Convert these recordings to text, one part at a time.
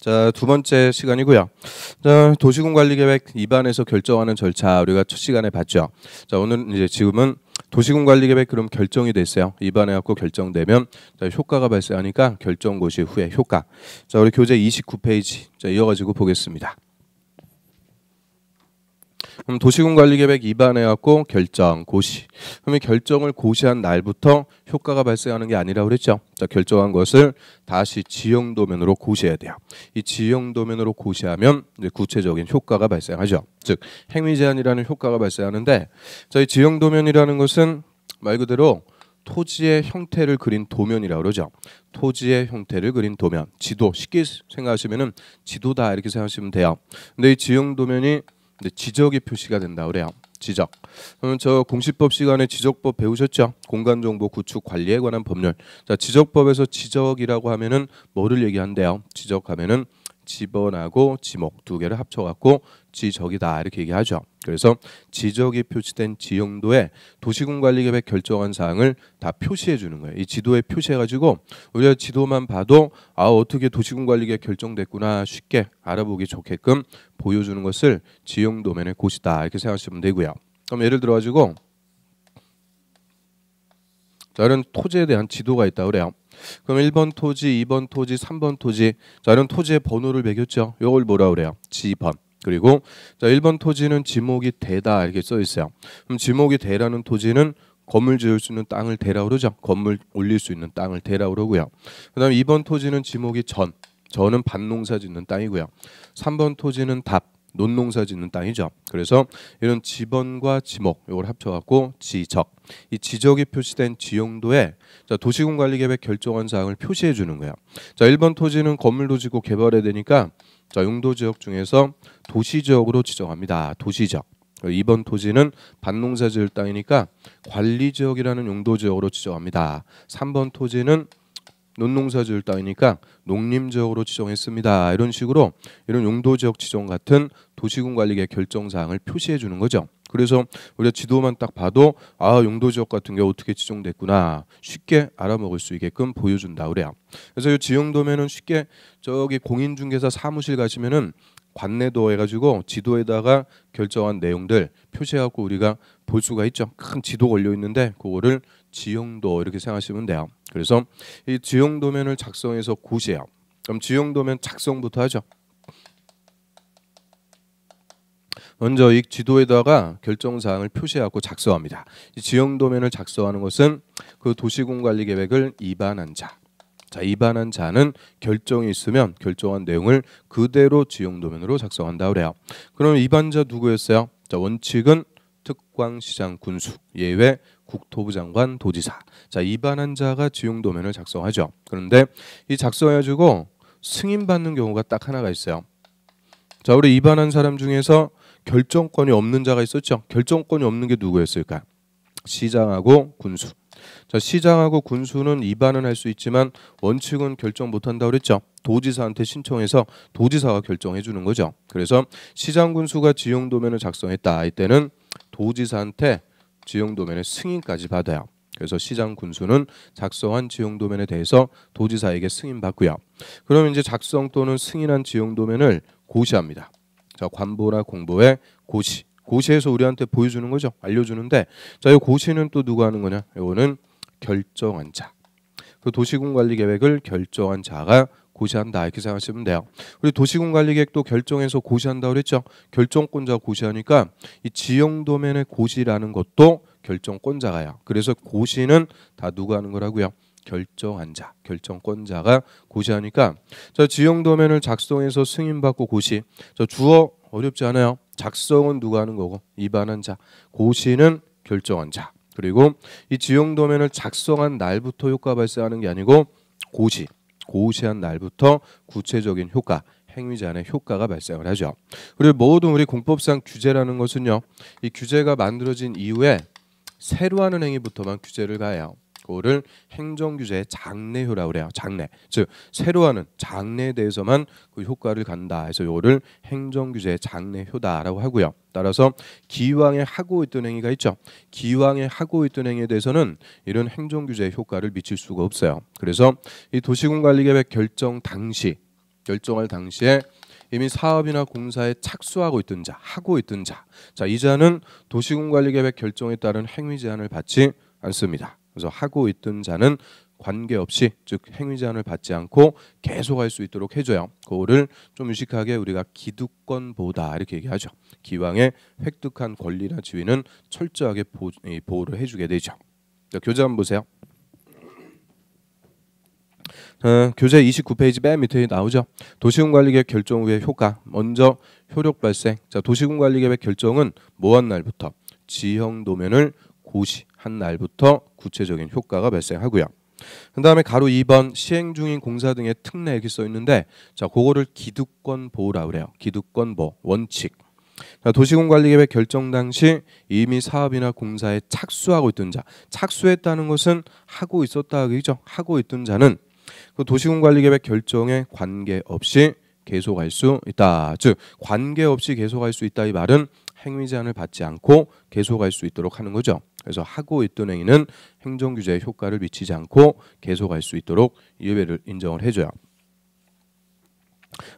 자, 두 번째 시간이고요. 자, 도시군 관리 계획 입안에서 결정하는 절차 우리가 첫 시간에 봤죠. 자, 오늘 이제 지금은 도시군 관리 계획 그럼 결정이 됐어요. 입안해 갖고 결정되면 자, 효과가 발생하니까 결정 고시 후에 효과. 자, 우리 교재 29페이지. 자, 이어 가지고 보겠습니다. 그럼 도시군관리계획 입안해갖고 결정 고시. 그러면 결정을 고시한 날부터 효과가 발생하는 게아니라 그랬죠. 자, 결정한 것을 다시 지형 도면으로 고시해야 돼요. 이 지형 도면으로 고시하면 이제 구체적인 효과가 발생하죠. 즉 행위 제한이라는 효과가 발생하는데 저희 지형 도면이라는 것은 말 그대로 토지의 형태를 그린 도면이라고 그러죠. 토지의 형태를 그린 도면, 지도 쉽게 생각하시면은 지도다 이렇게 생각하시면 돼요. 근데 이 지형 도면이 근 네, 지적이 표시가 된다 그래요. 지적. 그러면 저 공시법 시간에 지적법 배우셨죠? 공간정보 구축 관리에 관한 법률. 자, 지적법에서 지적이라고 하면은 뭐를 얘기한대요? 지적하면은 집어하고 지목 두 개를 합쳐갖고 지적이다 이렇게 얘기하죠. 그래서 지적이 표시된 지형도에 도시군 관리 계획 결정한 사항을 다 표시해 주는 거예요. 이 지도에 표시해 가지고 우리가 지도만 봐도 아 어떻게 도시군 관리 계획 결정됐구나 쉽게 알아보기 좋게끔 보여주는 것을 지형도면의 곳이다 이렇게 생각하시면 되고요. 그럼 예를 들어 가지고 이런 토지에 대한 지도가 있다 그래요. 그럼 1번 토지, 2번 토지, 3번 토지. 자, 이런 토지의 번호를 매겼죠. 요걸 뭐라 그래요? 지번. 그리고 자 1번 토지는 지목이 되다 이렇게 써 있어요. 그럼 지목이 되라는 토지는 건물 지을 수 있는 땅을 대라 그러죠. 건물 올릴 수 있는 땅을 대라 그러고요. 그다음 2번 토지는 지목이 전. 전은 밭농사 짓는 땅이고요. 3번 토지는 답. 논농사 짓는 땅이죠. 그래서 이런 지번과 지목 이걸 합쳐갖고 지적 이 지적이 표시된 지용도에 자, 도시군관리계획 결정한 사항을 표시해 주는 거예요. 자 1번 토지는 건물도 지고 개발해야 되니까 자 용도 지역 중에서 도시지역으로 지정합니다. 도시지역 이번 토지는 반농사 지을 땅이니까 관리지역이라는 용도지역으로 지정합니다. 3번 토지는 논농사지을 따위니까 농림지역으로 지정했습니다. 이런 식으로 이런 용도지역 지정 같은 도시군 관리계 결정사항을 표시해 주는 거죠. 그래서 우리가 지도만 딱 봐도 아 용도지역 같은 게 어떻게 지정됐구나 쉽게 알아먹을 수 있게끔 보여준다 그래요. 그래서 이 지형도면은 쉽게 저기 공인중개사 사무실 가시면은 관내도 해가지고 지도에다가 결정한 내용들 표시하고 우리가 볼 수가 있죠. 큰 지도 걸려 있는데 그거를 지용도 이렇게 생각하시면 돼요. 그래서 이 지용도면을 작성해서 구제해요 그럼 지용도면 작성부터 하죠. 먼저 이 지도에다가 결정사항을 표시하고 작성합니다. 이 지형도면을 작성하는 것은 그 도시공관리계획을 입안한 자. 자, 입안한 자는 결정이 있으면 결정한 내용을 그대로 지형도면으로 작성한다 그래요. 그럼 입안자 누구였어요? 자, 원칙은 특광시장 군수 예외 국토부 장관 도지사 자 이반한 자가 지용 도면을 작성하죠. 그런데 이 작성해주고 승인받는 경우가 딱 하나가 있어요. 자 우리 이반한 사람 중에서 결정권이 없는 자가 있었죠. 결정권이 없는 게 누구였을까? 시장하고 군수. 자 시장하고 군수는 이반은 할 수 있지만 원칙은 결정 못한다 그랬죠. 도지사한테 신청해서 도지사가 결정해 주는 거죠. 그래서 시장 군수가 지용 도면을 작성했다. 이때는 도지사한테 지용 도면의 승인까지 받아요. 그래서 시장 군수는 작성한 지용 도면에 대해서 도지사에게 승인 받고요. 그러면 이제 작성 또는 승인한 지용 도면을 고시합니다. 자, 관보나 공보에 고시. 고시에서 우리한테 보여주는 거죠. 알려주는데 자, 이 고시는 또 누가 하는 거냐? 이거는 결정한 자. 그 도시군 관리 계획을 결정한 자가 고시한다 이렇게 생각하시면 돼요. 우리 도시군 관리 계획도 결정해서 고시한다고 그랬죠. 결정권자 고시하니까 이 지형 도면의 고시라는 것도 결정권자가요. 그래서 고시는 다 누가 하는 거라고요? 결정한 자, 결정권자가 고시하니까 저 지형 도면을 작성해서 승인받고 고시. 저 주어 어렵지 않아요. 작성은 누가 하는 거고 입안한 자, 고시는 결정한 자. 그리고 이 지형 도면을 작성한 날부터 효과 발생하는 게 아니고 고시 고시한 날부터 구체적인 효과 행위자의 효과가 발생을 하죠. 그리고 모든 우리 공법상 규제라는 것은요. 이 규제가 만들어진 이후에 새로 하는 행위부터만 규제를 가요. 이거를 행정규제의 장래효라 그래요. 장래. 즉 새로 하는 장래에 대해서만 그 효과를 간다 해서 이거를 행정규제의 장래효다라고 하고요. 따라서 기왕에 하고 있던 행위가 있죠. 기왕에 하고 있던 행위에 대해서는 이런 행정규제의 효과를 미칠 수가 없어요. 그래서 이 도시군관리계획 결정 당시 결정할 당시에 이미 사업이나 공사에 착수하고 있던 자, 하고 있던 자. 자, 이자는 도시군관리계획 결정에 따른 행위 제한을 받지 않습니다. 그래서 하고 있던 자는 관계없이 즉 행위 제한을 받지 않고 계속할 수 있도록 해줘요. 그거를 좀 유식하게 우리가 기득권보다 이렇게 얘기하죠. 기왕에 획득한 권리나 지위는 철저하게 보, 호를 해주게 되죠. 자, 교재 한번 보세요. 어, 교재 29페이지 맨 밑에 나오죠. 도시군관리계획 결정 후의 효과. 먼저 효력 발생. 자, 도시군관리계획 결정은 모한 날부터 지형 도면을 고시한 날부터 구체적인 효과가 발생하고요. 그 다음에 가로 2번 시행 중인 공사 등의 특례 이렇게 써 있는데 자 그거를 기득권 보호라 그래요. 기득권 보호 원칙. 자, 도시공관리계획 결정 당시 이미 사업이나 공사에 착수하고 있던 자, 착수했다는 것은 하고 있었다 하기죠. 하고 있던 자는 그 도시공관리계획 결정에 관계없이 계속할 수 있다. 즉 관계없이 계속할 수 있다 이 말은 행위 제한을 받지 않고 계속할 수 있도록 하는 거죠. 그래서 하고 있던 행위는 행정 규제에 효과를 미치지 않고 계속할 수 있도록 예외를 인정을 해줘요.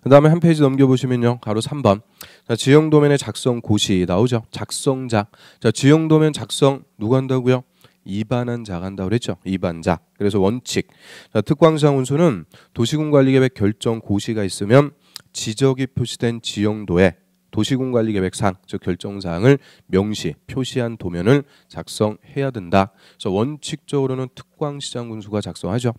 그 다음에 한 페이지 넘겨보시면요. 가로 3번. 자, 지형 도면의 작성 고시 나오죠. 작성자. 자, 지형 도면 작성 누가 한다고요? 이반한 자가 한다고 그랬죠. 이반자. 그래서 원칙. 자, 특광시 운수는 도시군관리계획 결정 고시가 있으면 지적이 표시된 지형도에 도시군관리계획상즉 결정사항을 명시 표시한 도면을 작성해야 된다. 그래서 원칙적으로는 특광시장군수가 작성하죠.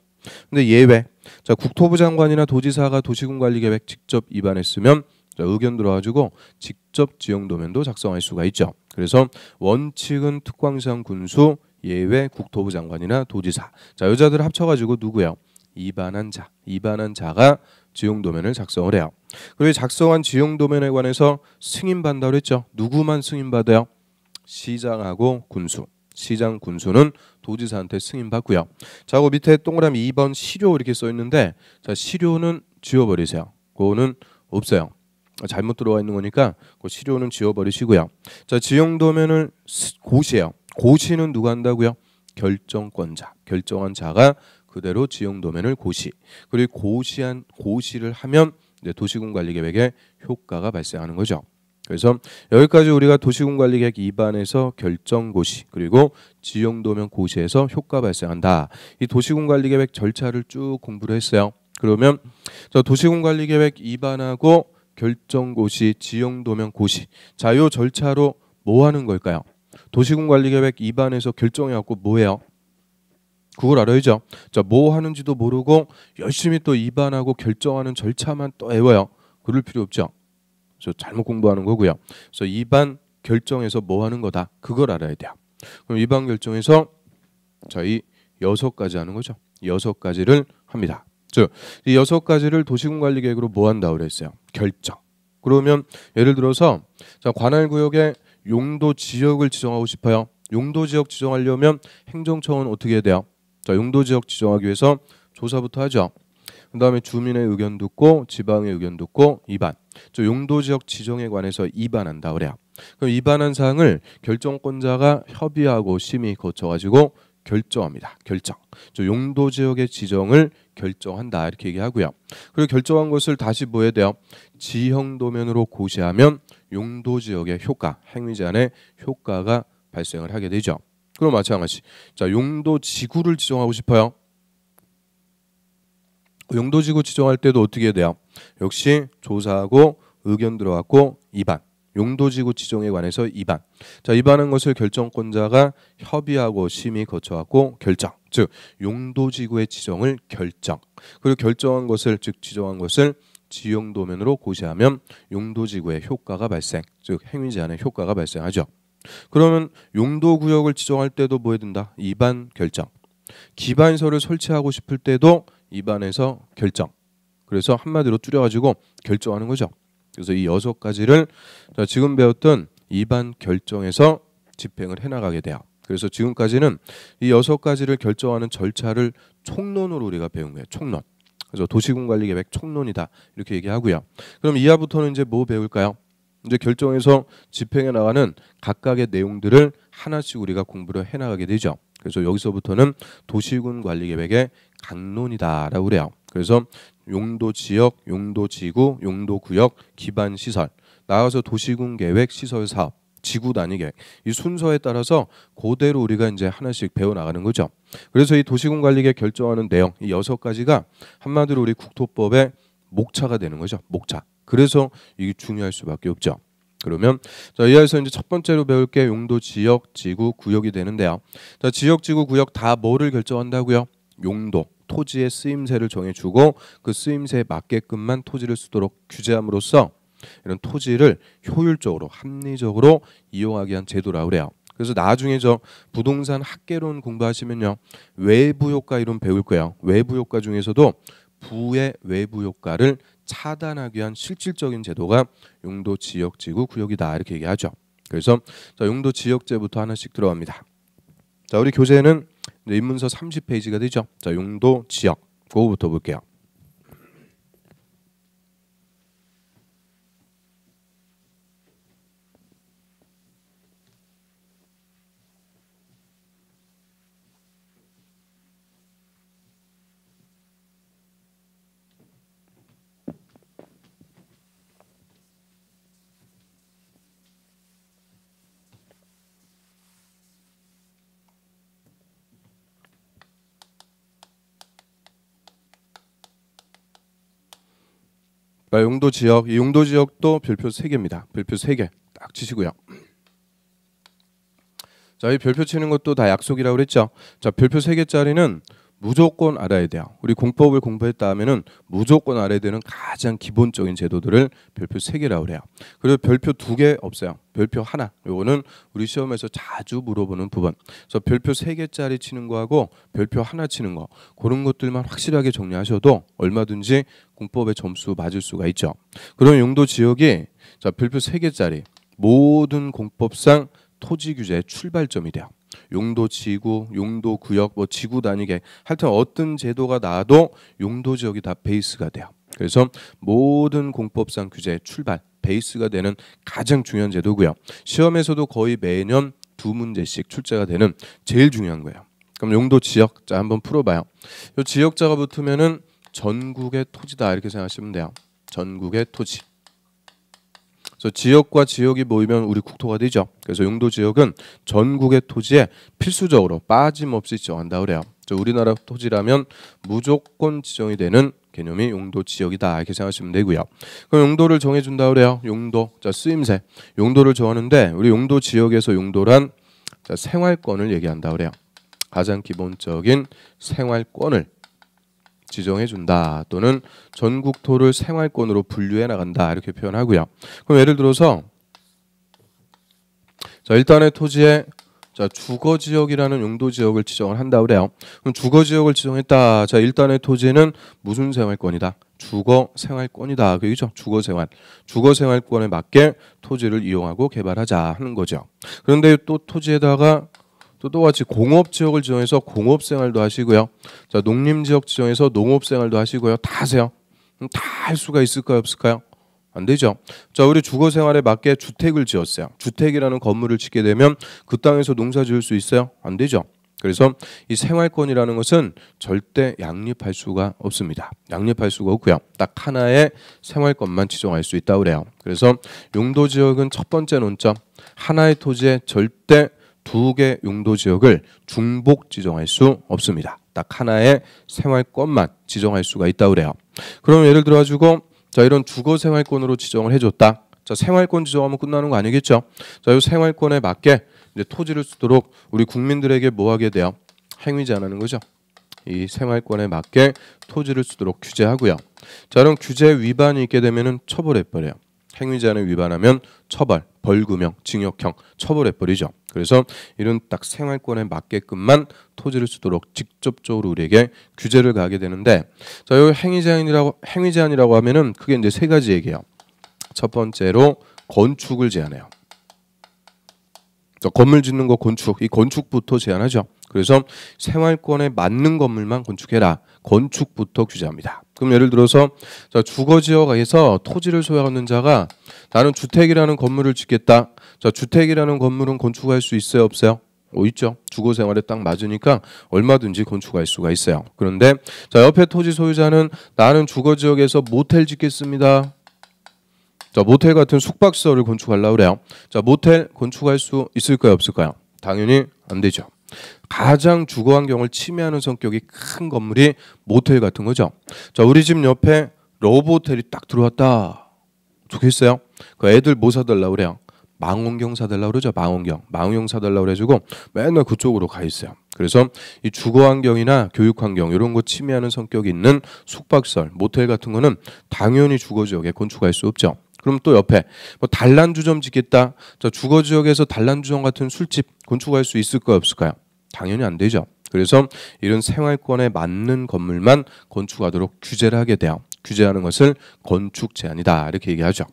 근데 예외. 자 국토부 장관이나 도지사가 도시군관리계획 직접 입안했으면 자, 의견 들어가지고 직접 지형 도면도 작성할 수가 있죠. 그래서 원칙은 특광시장 군수 예외 국토부 장관이나 도지사. 자 여자들 합쳐가지고 누구요 입안한 자, 입안한 자가 지형 도면을 작성을 해요. 그리고 작성한 지용 도면에 관해서 승인받는다고 했죠. 누구만 승인받아요? 시장하고 군수. 시장 군수는 도지사한테 승인받고요. 자, 그 밑에 동그라미 2번 시료 이렇게 써 있는데 자, 시료는 지워 버리세요. 그거는 없어요. 잘못 들어와 있는 거니까 그 시료는 지워 버리시고요. 자, 지용 도면을 고시예요. 고시는 누가 한다고요? 결정권자. 결정한 자가 그대로 지용 도면을 고시. 그리고 고시한 고시를 하면 도시군관리계획의 효과가 발생하는 거죠. 그래서 여기까지 우리가 도시군관리계획 2반에서 결정고시 그리고 지용도면 고시에서 효과 발생한다. 이 도시군관리계획 절차를 쭉 공부를 했어요. 그러면 저 도시군관리계획 2반하고 결정고시, 지용도면 고시 자요 절차로 뭐 하는 걸까요? 도시군관리계획 2반에서 결정해갖고 뭐예요? 그걸 알아야죠. 자, 뭐 하는지도 모르고 열심히 또 입안하고 결정하는 절차만 또 애워요. 그럴 필요 없죠. 그래서 잘못 공부하는 거고요. 그래서 입안 결정에서 뭐 하는 거다. 그걸 알아야 돼요. 그럼 입안 결정에서 저희 여섯 가지 하는 거죠. 여섯 가지를 합니다. 즉, 이 여섯 가지를 도시군 관리 계획으로 뭐 한다고 그랬어요? 결정. 그러면 예를 들어서 자, 관할 구역의 용도 지역을 지정하고 싶어요. 용도 지역 지정하려면 행정청은 어떻게 해야 돼요? 자, 용도 지역 지정하기 위해서 조사부터 하죠. 그다음에 주민의 의견 듣고 지방의 의견 듣고 입반저 용도 지역 지정에 관해서 입반한다 그래요. 그럼 입안한 사항을 결정권자가 협의하고 심의 거쳐 가지고 결정합니다. 결정. 저 용도 지역의 지정을 결정한다 이렇게 얘기하고요. 그리고 결정한 것을 다시 보여야 돼요? 지형 도면으로 고시하면 용도 지역의 효과, 행위 제한의 효과가 발생을 하게 되죠. 그럼 마찬가지. 자, 용도 지구를 지정하고 싶어요. 용도 지구 지정할 때도 어떻게 해야 돼요? 역시 조사하고 의견 들어왔고 입안. 용도 지구 지정에 관해서 입안. 자, 입안한 것을 결정권자가 협의하고 심의 거쳐왔고 결정. 즉 용도 지구의 지정을 결정. 그리고 결정한 것을 즉 지정한 것을 지용 도면으로 고시하면 용도 지구의 효과가 발생, 즉 행위 제한의 효과가 발생하죠. 그러면 용도 구역을 지정할 때도 뭐 해야 된다? 입안 결정. 기반서를 설치하고 싶을 때도 입안에서 결정. 그래서 한마디로 줄여가지고 결정하는 거죠. 그래서 이 여섯 가지를 지금 배웠던 입안 결정에서 집행을 해나가게 돼요. 그래서 지금까지는 이 여섯 가지를 결정하는 절차를 총론으로 우리가 배운 거예요. 총론. 그래서 도시군관리계획 총론이다 이렇게 얘기하고요. 그럼 이하부터는 이제 뭐 배울까요? 이제 결정에서 집행해 나가는 각각의 내용들을 하나씩 우리가 공부를 해 나가게 되죠. 그래서 여기서부터는 도시군 관리 계획의 강론이다라고 그래요. 그래서 용도 지역, 용도 지구, 용도 구역, 기반 시설, 나가서 도시군 계획 시설 사업, 지구 단위 계획 이 순서에 따라서 고대로 우리가 이제 하나씩 배워 나가는 거죠. 그래서 이 도시군 관리계 획 결정하는 내용 이 여섯 가지가 한마디로 우리 국토법의 목차가 되는 거죠. 목차. 그래서 이게 중요할 수밖에 없죠. 그러면 자 이하에서 이제 첫 번째로 배울 게 용도 지역 지구 구역이 되는데요. 자 지역 지구 구역 다 뭐를 결정한다고요? 용도 토지의 쓰임새를 정해주고 그 쓰임새에 맞게끔만 토지를 쓰도록 규제함으로써 이런 토지를 효율적으로 합리적으로 이용하게 한 제도라 그래요. 그래서 나중에 저 부동산 학계론 공부하시면요 외부 효과 이론 배울 거예요. 외부 효과 중에서도 부의 외부 효과를 차단하기 위한 실질적인 제도가 용도 지역 지구 구역이다 이렇게 얘기하죠. 그래서 자, 용도 지역제부터 하나씩 들어갑니다. 자, 우리 교재는 인문서 30페이지가 되죠. 자, 용도 지역 그거부터 볼게요. 그러니까 용도 지역, 이 용도 지역도 별표 3개입니다. 별표 3개 딱 치시고요. 자, 이 별표 치는 것도 다 약속이라고 그랬죠. 자, 별표 3개짜리는 무조건 알아야 돼요. 우리 공법을 공부했다 하면은 무조건 알아야 되는 가장 기본적인 제도들을 별표 세개라고 그요 그리고 별표 두 개 없어요. 별표 하나. 요거는 우리 시험에서 자주 물어보는 부분. 그래서 별표 세개짜리 치는 거하고 별표 하나 치는 거. 그런 것들만 확실하게 정리하셔도 얼마든지 공법의 점수 맞을 수가 있죠. 그런 용도 지역이 자, 별표 세개짜리 모든 공법상 토지 규제의 출발점이 돼요. 용도 지구, 용도 구역, 뭐 지구 단위계 하여튼 어떤 제도가 나와도 용도 지역이 다 베이스가 돼요. 그래서 모든 공법상 규제 출발 베이스가 되는 가장 중요한 제도고요. 시험에서도 거의 매년 두 문제씩 출제가 되는 제일 중요한 거예요. 그럼 용도 지역 자 한번 풀어봐요. 요 지역자가 붙으면은 전국의 토지다 이렇게 생각하시면 돼요. 전국의 토지. 그래서 지역과 지역이 모이면 우리 국토가 되죠. 그래서 용도 지역은 전국의 토지에 필수적으로 빠짐없이 지정한다 그래요. 우리나라 토지라면 무조건 지정이 되는 개념이 용도 지역이다 이렇게 생각하시면 되고요. 그럼 용도를 정해준다 그래요. 용도, 자 쓰임새, 용도를 정하는데 우리 용도 지역에서 용도란 자, 생활권을 얘기한다 그래요. 가장 기본적인 생활권을 지정해준다 또는 전국토를 생활권으로 분류해 나간다 이렇게 표현하고요. 그럼 예를 들어서 자 일단의 토지에 자 주거 지역이라는 용도 지역을 지정을 한다 그래요. 그럼 주거 지역을 지정했다. 자 일단의 토지는 무슨 생활권이다. 주거 생활권이다. 그죠? 주거 생활. 주거 생활권에 맞게 토지를 이용하고 개발하자 하는 거죠. 그런데 또 토지에다가 또 또같이 공업 지역을 지정해서 공업 생활도 하시고요. 자, 농림 지역 지정해서 농업 생활도 하시고요. 다 하세요. 다 할 수가 있을까요, 없을까요? 안 되죠. 자, 우리 주거 생활에 맞게 주택을 지었어요. 주택이라는 건물을 짓게 되면 그 땅에서 농사 지을 수 있어요? 안 되죠. 그래서 이 생활권이라는 것은 절대 양립할 수가 없습니다. 양립할 수가 없고요. 딱 하나의 생활권만 지정할 수 있다고 그래요. 그래서 용도 지역은 첫 번째 논점. 하나의 토지에 절대 두개 용도 지역을 중복 지정할 수 없습니다. 딱 하나의 생활권만 지정할 수가 있다 그래요. 그럼 예를 들어가지고 자 이런 주거 생활권으로 지정을 해줬다. 자 생활권 지정하면 끝나는 거 아니겠죠? 자이 생활권에 맞게 이제 토지를 쓰도록 우리 국민들에게 뭐하게 돼요? 행위자라는 거죠. 이 생활권에 맞게 토지를 쓰도록 규제하고요. 자, 이런 규제 위반이 있게 되면은 처벌해 버려요. 행위자는 위반하면 처벌, 벌금형, 징역형 처벌해버리죠. 그래서 이런 딱 생활권에 맞게끔만 토지를 쓰도록 직접적으로 우리에게 규제를 가게 되는데 자, 여기 행위제한이라고 행위제한이라고 하면은 그게 이제 세 가지 얘기예요. 첫 번째로 건축을 제한해요. 건물 짓는 거 건축 이 건축부터 제한하죠. 그래서 생활권에 맞는 건물만 건축해라. 건축부터 규제합니다. 그럼 예를 들어서 주거 지역에서 토지를 소유하는 자가 나는 주택이라는 건물을 짓겠다. 자, 주택이라는 건물은 건축할 수 있어요, 없어요? 어, 있죠. 주거 생활에 딱 맞으니까 얼마든지 건축할 수가 있어요. 그런데 자, 옆에 토지 소유자는 나는 주거 지역에서 모텔 짓겠습니다. 자, 모텔 같은 숙박시설을 건축하려고 그래요. 자, 모텔 건축할 수 있을까요, 없을까요? 당연히 안 되죠. 가장 주거 환경을 침해하는 성격이 큰 건물이 모텔 같은 거죠. 자, 우리 집 옆에 러브호텔이 딱 들어왔다. 좋겠어요? 그 애들 뭐 사달라 그래요? 망원경 사달라 그러죠. 망원경. 망원경 사달라 그래주고 맨날 그쪽으로 가 있어요. 그래서 이 주거 환경이나 교육 환경 이런 거 침해하는 성격이 있는 숙박설, 모텔 같은 거는 당연히 주거 지역에 건축할 수 없죠. 그럼 또 옆에 뭐 단란주점 짓겠다. 자, 주거 지역에서 단란주점 같은 술집 건축할 수 있을까요, 없을까요? 당연히 안 되죠. 그래서 이런 생활권에 맞는 건물만 건축하도록 규제를 하게 돼요. 규제하는 것을 건축 제한이다. 이렇게 얘기하죠.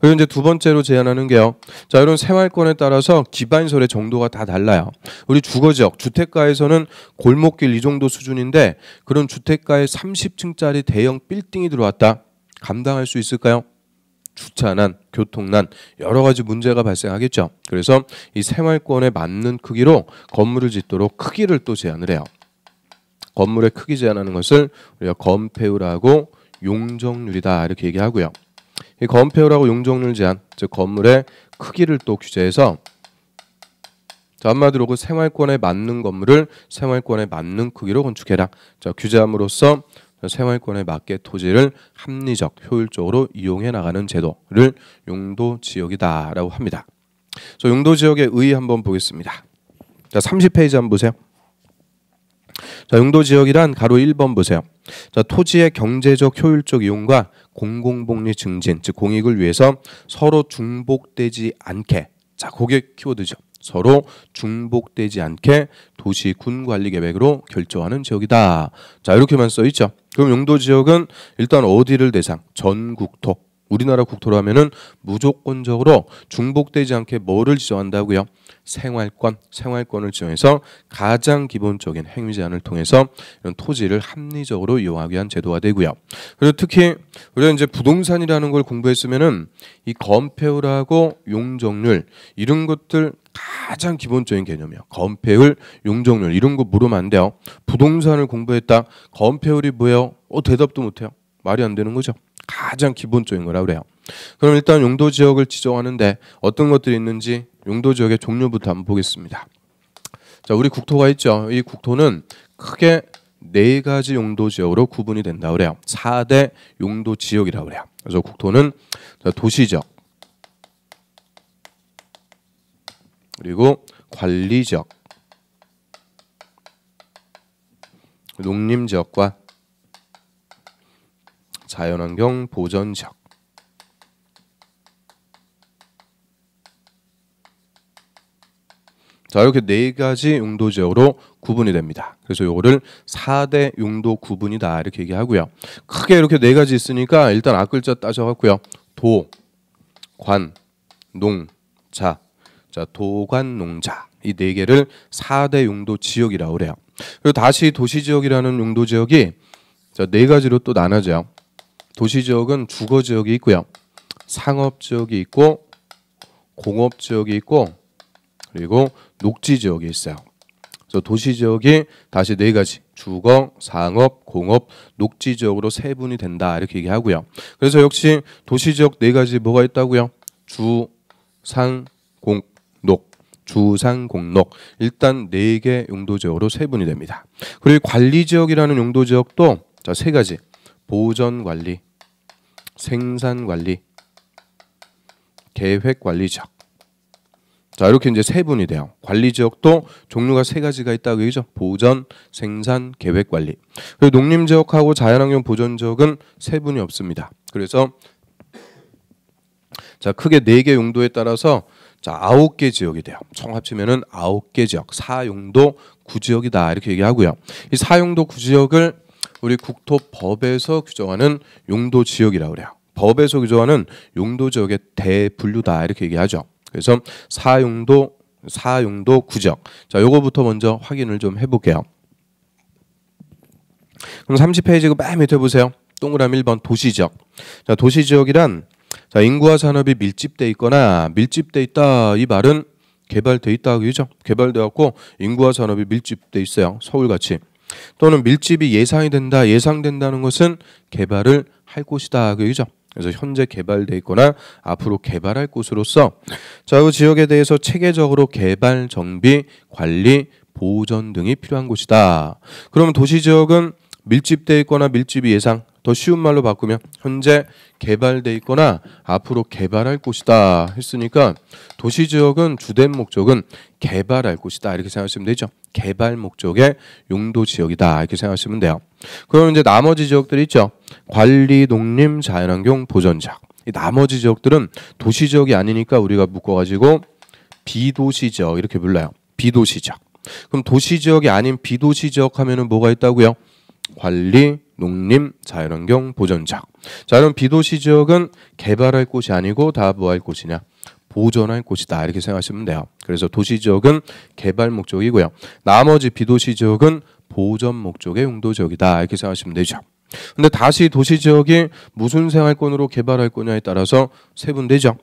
그리고 이제 두 번째로 제안하는 게요. 자, 이런 생활권에 따라서 기반설의 정도가 다 달라요. 우리 주거지역, 주택가에서는 골목길 이 정도 수준인데 그런 주택가에 30층짜리 대형 빌딩이 들어왔다. 감당할 수 있을까요? 주차난, 교통난 여러 가지 문제가 발생하겠죠. 그래서 이 생활권에 맞는 크기로 건물을 짓도록 크기를 또 제한을 해요. 건물의 크기 제한하는 것을 우리가 건폐율하고 용적률이다 이렇게 얘기하고요. 이 건폐율하고 용적률 제한, 즉 건물의 크기를 또 규제해서 자, 한마디로 그 생활권에 맞는 건물을 생활권에 맞는 크기로 건축해라. 자, 규제함으로써 생활권에 맞게 토지를 합리적, 효율적으로 이용해 나가는 제도를 용도 지역이다라고 합니다. 그래서 용도 지역의 의의 한번 보겠습니다. 자, 30페이지 한번 보세요. 자, 용도 지역이란 가로 1번 보세요. 자, 토지의 경제적 효율적 이용과 공공복리 증진, 즉 공익을 위해서 서로 중복되지 않게 자, 그게 키워드죠. 서로 중복되지 않게 도시군 관리 계획으로 결정하는 지역이다. 자, 이렇게만 써 있죠. 그럼 용도 지역은 일단 어디를 대상? 전국토. 우리나라 국토라면은 무조건적으로 중복되지 않게 뭐를 지정한다고요? 생활권, 생활권을 지정해서 가장 기본적인 행위 제한을 통해서 이런 토지를 합리적으로 이용하기위한 제도가 되고요. 그리고 특히 우리가 이제 부동산이라는 걸 공부했으면은 이 건폐율하고 용적률 이런 것들 가장 기본적인 개념이에요. 건폐율, 용적률 이런 거 물으면 안 돼요. 부동산을 공부했다. 건폐율이 뭐예요? 어 대답도 못 해요. 말이 안 되는 거죠. 가장 기본적인 거라 그래요. 그럼 일단 용도 지역을 지정하는데 어떤 것들이 있는지 용도 지역의 종류부터 한번 보겠습니다. 자, 우리 국토가 있죠. 이 국토는 크게 네 가지 용도 지역으로 구분이 된다 그래요. 4대 용도 지역이라고 그래요. 그래서 국토는 도시적 그리고 관리적 농림지역과 자연환경 보전 적자 이렇게 네 가지 용도 지역으로 구분이 됩니다. 그래서 요거를 4대 용도 구분이다 이렇게 얘기하고요. 크게 이렇게 네 가지 있으니까 일단 앞글자 따져갖고요. 도, 관, 농, 자. 자, 도, 관, 농, 자. 이 네 개를 4대 용도 지역이라고 그래요. 그리고 다시 도시 지역이라는 용도 지역이 자, 네 가지로 또 나눠져요. 도시 지역은 주거 지역이 있고요. 상업 지역이 있고 공업 지역이 있고 그리고 녹지 지역이 있어요. 그래서 도시 지역이 다시 네 가지 주거, 상업, 공업, 녹지 지역으로 세분이 된다 이렇게 얘기하고요. 그래서 역시 도시 지역 네 가지 뭐가 있다고요? 주, 상, 공, 녹. 주상공록 일단 네 개 용도 지역으로 세분이 됩니다. 그리고 관리 지역이라는 용도 지역도 자, 세 가지 보전 관리, 생산 관리, 계획 관리 지역. 자 이렇게 이제 세 분이 돼요. 관리 지역도 종류가 세 가지가 있다고 얘기죠. 보전, 생산, 계획 관리. 그리고 농림 지역하고 자연환경 보전 지역은 세 분이 없습니다. 그래서 자 크게 네 개 용도에 따라서 자 아홉 개 지역이 돼요. 총 합치면은 아홉 개 지역, 사용도 구지역이다 이렇게 얘기하고요. 이 사용도 구지역을 우리 국토법에서 규정하는 용도 지역이라고 그래요. 법에서 규정하는 용도 지역의 대분류다 이렇게 얘기하죠. 그래서 사용도 사용도 구적 자, 요거부터 먼저 확인을 좀 해볼게요. 그럼 30페이지 그맨 밑에 보세요. 동그라미 1번 도시지역. 자, 도시지역이란 자, 인구와 산업이 밀집돼 있거나 밀집돼 있다 이 말은 개발돼 있다 고 그죠? 개발돼 갖고 인구와 산업이 밀집돼 있어요. 서울같이. 또는 밀집이 예상이 된다, 예상된다는 것은 개발을 할 곳이다. 그죠? 그래서 현재 개발돼 있거나 앞으로 개발할 곳으로서 자 그 지역에 대해서 체계적으로 개발, 정비, 관리, 보전 등이 필요한 곳이다. 그러면 도시 지역은 밀집돼 있거나 밀집이 예상 더 쉬운 말로 바꾸면 현재 개발돼 있거나 앞으로 개발할 곳이다 했으니까 도시 지역은 주된 목적은 개발할 곳이다 이렇게 생각하시면 되죠. 개발 목적의 용도 지역이다 이렇게 생각하시면 돼요. 그럼 이제 나머지 지역들 있죠. 관리, 농림, 자연환경, 보전 지역. 이 나머지 지역들은 도시 지역이 아니니까 우리가 묶어가지고 비도시 지역 이렇게 불러요. 비도시 지역. 그럼 도시 지역이 아닌 비도시 지역 하면은 뭐가 있다고요? 관리, 농림, 자연환경, 보전작. 자, 그럼 비도시 지역은 개발할 곳이 아니고 다뭐할 곳이냐? 보존할 곳이다. 이렇게 생각하시면 돼요. 그래서 도시 지역은 개발 목적이고요. 나머지 비도시 지역은 보전 목적의 용도 지역이다. 이렇게 생각하시면 되죠. 근데 다시 도시 지역이 무슨 생활권으로 개발할 거냐에 따라서 세분되죠.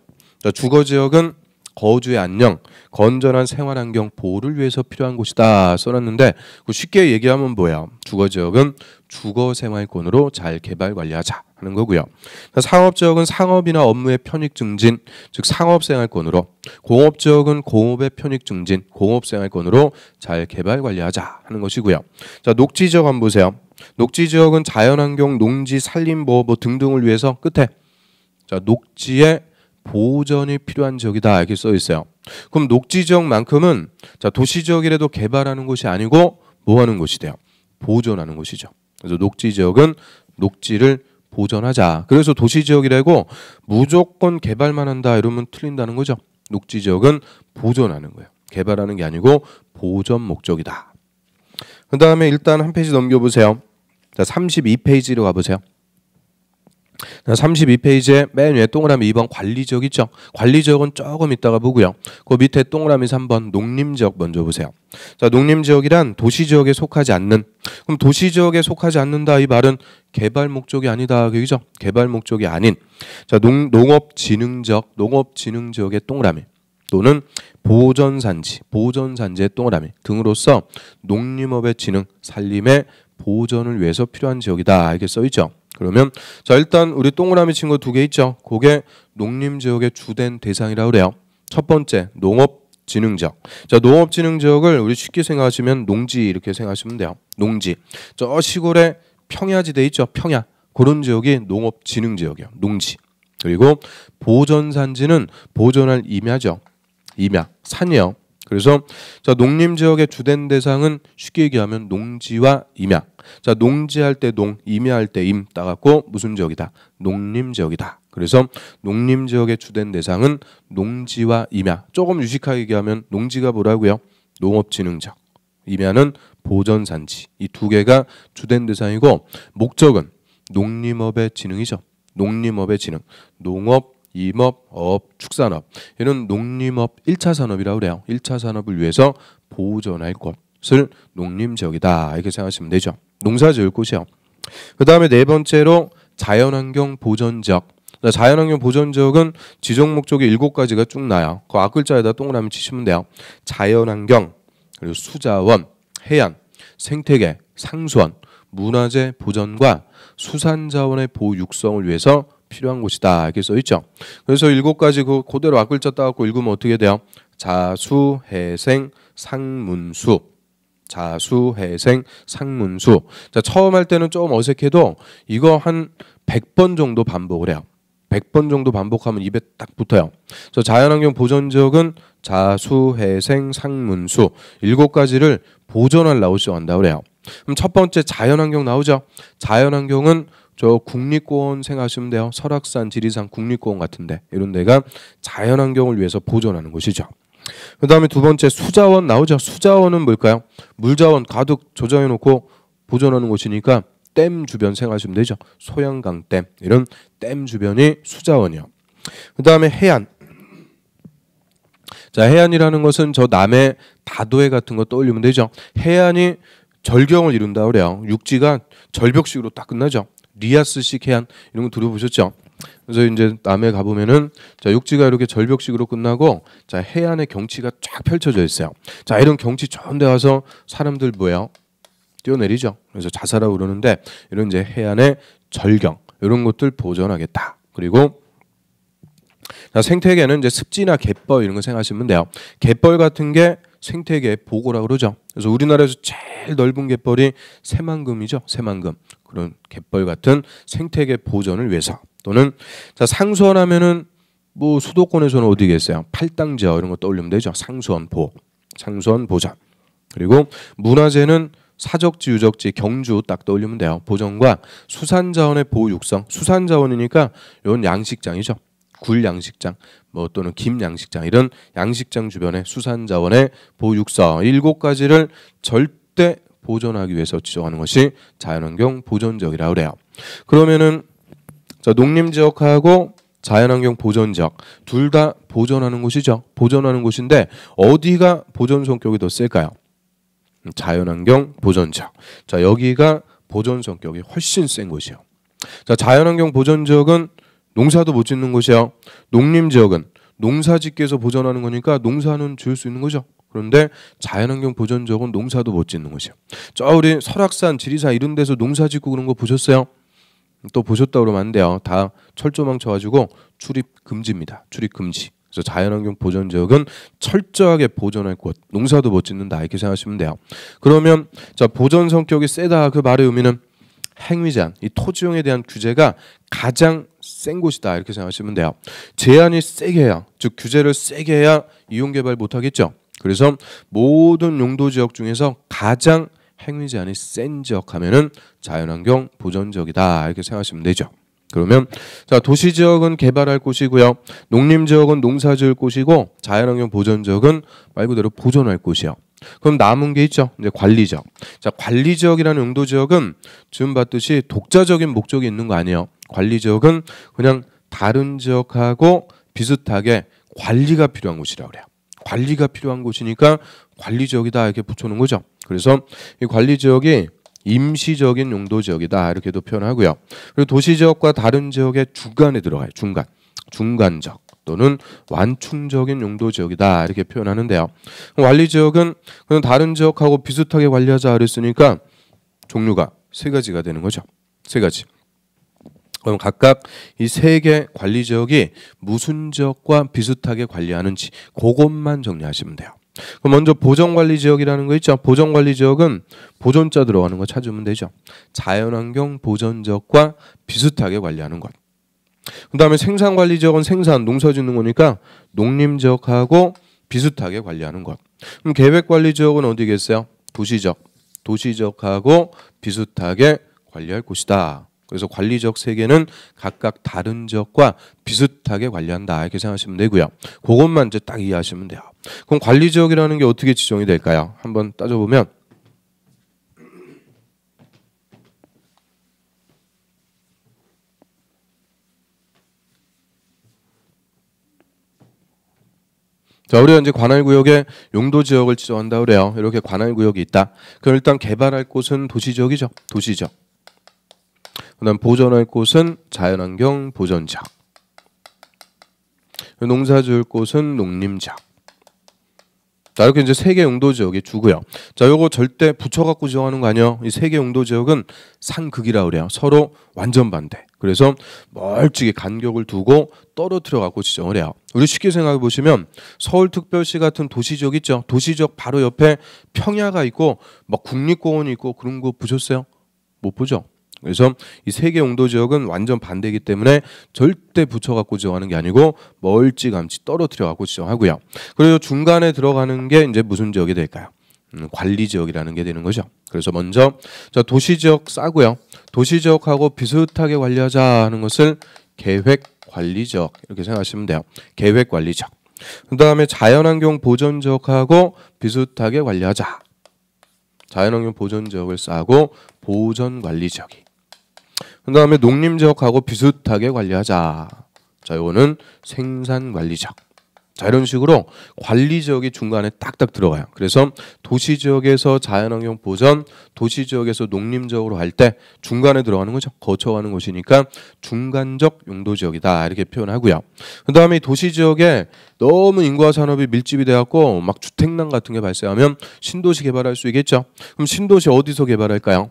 자, 주거 지역은 거주의 안녕, 건전한 생활환경 보호를 위해서 필요한 곳이다 써놨는데 그 쉽게 얘기하면 뭐야? 주거지역은 주거생활권으로 잘 개발 관리하자 하는 거고요. 상업지역은 상업이나 업무의 편익 증진, 즉 상업생활권으로 공업지역은 공업의 편익 증진, 공업생활권으로 잘 개발 관리하자 하는 것이고요. 자 녹지지역 한번 보세요. 녹지지역은 자연환경, 농지, 살림보호뭐 뭐 등등을 위해서 끝에 자 녹지의 보전이 필요한 지역이다 이렇게 써 있어요. 그럼 녹지 지역만큼은 자 도시 지역이라도 개발하는 곳이 아니고 뭐 하는 곳이 돼요? 보존하는 곳이죠. 그래서 녹지 지역은 녹지를 보존하자. 그래서 도시 지역이라고 무조건 개발만 한다 이러면 틀린다는 거죠. 녹지 지역은 보존하는 거예요. 개발하는 게 아니고 보존 목적이다. 그 다음에 일단 한 페이지 넘겨보세요. 자, 32페이지로 가보세요. 3 2 페이지에맨 위에 동그라미 2번 관리적 있죠. 관리적은 조금 있다가 보고요. 그 밑에 동그라미 3번 농림지역 먼저 보세요. 자, 농림지역이란 도시지역에 속하지 않는. 그럼 도시지역에 속하지 않는다 이 말은 개발 목적이 아니다 그얘죠 개발 목적이 아닌. 자, 농, 농업진흥적, 농업진흥지역의 동그라미. 또는 보전산지, 보전산지의 동그라미 등으로서 농림업의 진흥, 산림의 보전을 위해서 필요한 지역이다 이렇게 써있죠. 그러면 자 일단 우리 동그라미 친구 두 개 있죠. 그게 농림 지역의 주된 대상이라고 그래요. 첫 번째 농업 지능적. 자, 농업 진흥 지역을 우리 쉽게 생각하시면 농지 이렇게 생각하시면 돼요. 농지. 저 시골에 평야지대 있죠. 평야. 그런 지역이 농업 진흥 지역이에요. 농지. 그리고 보전 산지는 보전할 임야죠. 임야. 산이요. 그래서 자 농림 지역의 주된 대상은 쉽게 얘기하면 농지와 임야. 자 농지할 때 농, 임야할 때 임 따갖고 무슨 지역이다? 농림 지역이다. 그래서 농림 지역의 주된 대상은 농지와 임야. 조금 유식하게 얘기하면 농지가 뭐라고요? 농업진흥적. 임야는 보전산지. 이 두 개가 주된 대상이고 목적은 농림업의 진흥이죠. 농림업의 진흥, 농업 임업, 업, 축산업. 얘는 농림업 1차 산업이라고 그래요. 1차 산업을 위해서 보존할 곳을 농림 지역이다. 이렇게 생각하시면 되죠. 농사 지을 곳이요. 그다음에 네 번째로 자연환경 보존 지역. 자연환경 보존 지역은 지정 목적이 일곱 가지가 쭉 나요. 그 앞글자에다 동그라미 치시면 돼요. 자연환경, 그리고 수자원, 해안, 생태계, 상수원, 문화재 보존과 수산자원의 보육성을 위해서 필요한 곳이다 이렇게 써 있죠. 그래서 일곱 가지 그 그대로 앞글자 따갖고 읽으면 어떻게 돼요? 자수, 해생, 상문수. 자수, 해생, 상문수. 자, 처음 할 때는 좀 어색해도 이거 한 100번 정도 반복을 해요. 100번 정도 반복하면 입에 딱 붙어요. 그래서 자연환경 보전 지역은 자수, 해생, 상문수 일곱 가지를 보존할 나오시오 한다고 그래요. 그럼 첫 번째 자연환경 나오죠. 자연환경은 저 국립공원 생각하시면 돼요. 설악산, 지리산 국립공원 같은데 이런 데가 자연환경을 위해서 보존하는 곳이죠. 그 다음에 두 번째 수자원 나오죠. 수자원은 뭘까요? 물자원 가득 조정해놓고 보존하는 곳이니까 댐 주변 생각하시면 되죠. 소양강 댐 이런 댐 주변이 수자원이요. 그 다음에 해안. 자 해안이라는 것은 저 남해 다도해 같은 거 떠올리면 되죠. 해안이 절경을 이룬다 그래요. 육지가 절벽식으로 딱 끝나죠. 리아스시 해안 이런 거 들어보셨죠? 그래서 이제 남해 가보면은 자 육지가 이렇게 절벽식으로 끝나고 자 해안의 경치가 쫙 펼쳐져 있어요. 자 이런 경치 좋은데 와서 사람들 뭐예요? 뛰어내리죠. 그래서 자살하고 그러는데 이런 이제 해안의 절경 이런 것들 보존하겠다. 그리고 자, 생태계는 이제 습지나 갯벌 이런 거 생각하시면 돼요. 갯벌 같은 게 생태계 보고라 그러죠. 그래서 우리나라에서 제일 넓은 갯벌이 새만금이죠. 새만금. 그런 갯벌 같은 생태계 보전을 위해서 또는 자 상수원하면은 뭐 수도권에서는 어디겠어요? 팔당지역 이런 거 떠올리면 되죠. 상수원 보, 상수원 보전. 그리고 문화재는 사적지, 유적지, 경주 딱 떠올리면 돼요. 보전과 수산자원의 보호 육성. 수산자원이니까 이건 양식장이죠. 굴 양식장 뭐 또는 김 양식장 이런 양식장 주변의 수산 자원의 보육사 일곱 가지를 절대 보존하기 위해서 지정하는 것이 자연환경 보존 적이라고 그래요. 그러면은 자 농림 지역하고 자연환경 보존 적둘 다 보존하는 곳이죠. 보존하는 곳인데 어디가 보존 성격이 더 셀까요? 자연환경 보존 적자 여기가 보존 성격이 훨씬 센 곳이요. 자 자연환경 보존 적은 농사도 못 짓는 곳이야. 농림 지역은 농사 짓기에서 보전하는 거니까 농사는 지을 수 있는 거죠. 그런데 자연환경 보전 지역은 농사도 못 짓는 곳이야. 저 우리 설악산, 지리산 이런 데서 농사 짓고 그런 거 보셨어요? 또 보셨다 그러면 안 돼요. 다 철조망 쳐가지고 출입 금지입니다. 출입 금지. 그래서 자연환경 보전 지역은 철저하게 보존할 곳, 농사도 못 짓는다 이렇게 생각하시면 돼요. 그러면 자 보전 성격이 세다 그 말의 의미는 행위 제한, 이 토지용에 대한 규제가 가장 센 곳이다 이렇게 생각하시면 돼요. 제한이 세게 해야 즉 규제를 세게 해야 이용 개발 못 하겠죠. 그래서 모든 용도 지역 중에서 가장 행위 제한이 센 지역 하면은 자연환경 보전 지역이다 이렇게 생각하시면 되죠. 그러면 자 도시 지역은 개발할 곳이고요, 농림 지역은 농사 지을 곳이고 자연환경 보전 지역은 말 그대로 보존할 곳이요. 그럼 남은 게 있죠. 이제 관리 지역. 자, 관리 지역이라는 용도 지역은 지금 봤듯이 독자적인 목적이 있는 거 아니에요. 관리 지역은 그냥 다른 지역하고 비슷하게 관리가 필요한 곳이라고 그래요. 관리가 필요한 곳이니까 관리 지역이다 이렇게 붙여놓은 거죠. 그래서 이 관리 지역이 임시적인 용도 지역이다 이렇게도 표현하고요. 그리고 도시 지역과 다른 지역의 중간에 들어가요. 중간, 중간적 또는 완충적인 용도 지역이다 이렇게 표현하는데요. 관리 지역은 그냥 다른 지역하고 비슷하게 관리하자 그랬으니까 종류가 세 가지가 되는 거죠. 세 가지. 그럼 각각 이 세 개 관리 지역이 무슨 지역과 비슷하게 관리하는지 그것만 정리하시면 돼요. 그럼 먼저 보전관리 지역이라는 거 있죠. 보전관리 지역은 보존자 들어가는 거 찾으면 되죠. 자연환경 보전 지역과 비슷하게 관리하는 것. 그 다음에 생산관리 지역은 생산, 농사 짓는 거니까 농림 지역하고 비슷하게 관리하는 것. 그럼 계획관리 지역은 어디겠어요? 도시 지역. 도시 지역하고 비슷하게 관리할 곳이다. 그래서 관리적 세계는 각각 다른 지역과 비슷하게 관리한다 이렇게 생각하시면 되고요. 그것만 이제 딱 이해하시면 돼요. 그럼 관리 지역이라는 게 어떻게 지정이 될까요? 한번 따져보면 자, 우리가 이제 관할 구역의 용도 지역을 지정한다 그래요. 이렇게 관할 구역이 있다. 그럼 일단 개발할 곳은 도시 지역이죠. 도시 지역. 그다음 보존할 곳은 자연환경 보전장. 농사 지을 곳은 농림장. 자 이렇게 이제 세개 용도 지역이 주고요. 자 요거 절대 붙여갖고 지정하는 거 아니요. 이세개 용도 지역은 상극이라 그래요. 서로 완전 반대. 그래서 멀찍이 간격을 두고 떨어뜨려 갖고 지정을 해요. 우리 쉽게 생각해 보시면 서울특별시 같은 도시 지역 있죠. 도시 지역 바로 옆에 평야가 있고 막 국립공원이 있고 그런 거 보셨어요? 못 보죠. 그래서 이 세 개 용도 지역은 완전 반대이기 때문에 절대 붙여갖고 지정하는 게 아니고 멀찌감치 떨어뜨려갖고 지정하고요. 그리고 중간에 들어가는 게 이제 무슨 지역이 될까요? 음, 관리 지역이라는 게 되는 거죠. 그래서 먼저 자 도시 지역 싸고요. 도시 지역하고 비슷하게 관리하자 하는 것을 계획 관리 지역 이렇게 생각하시면 돼요. 계획 관리 지역. 그다음에 자연환경 보존 지역하고 비슷하게 관리하자. 자연환경 보존 지역을 싸고 보전 관리 지역이 그 다음에 농림지역하고 비슷하게 관리하자. 자, 이거는 생산관리적. 자, 이런 식으로 관리지역이 중간에 딱딱 들어가요. 그래서 도시지역에서 자연환경 보전, 도시지역에서 농림지역으로 할 때 중간에 들어가는 거죠. 거쳐가는 곳이니까 중간적 용도지역이다. 이렇게 표현하고요. 그 다음에 도시지역에 너무 인구와 산업이 밀집이 돼갖고 막 주택난 같은 게 발생하면 신도시 개발할 수 있겠죠. 그럼 신도시 어디서 개발할까요?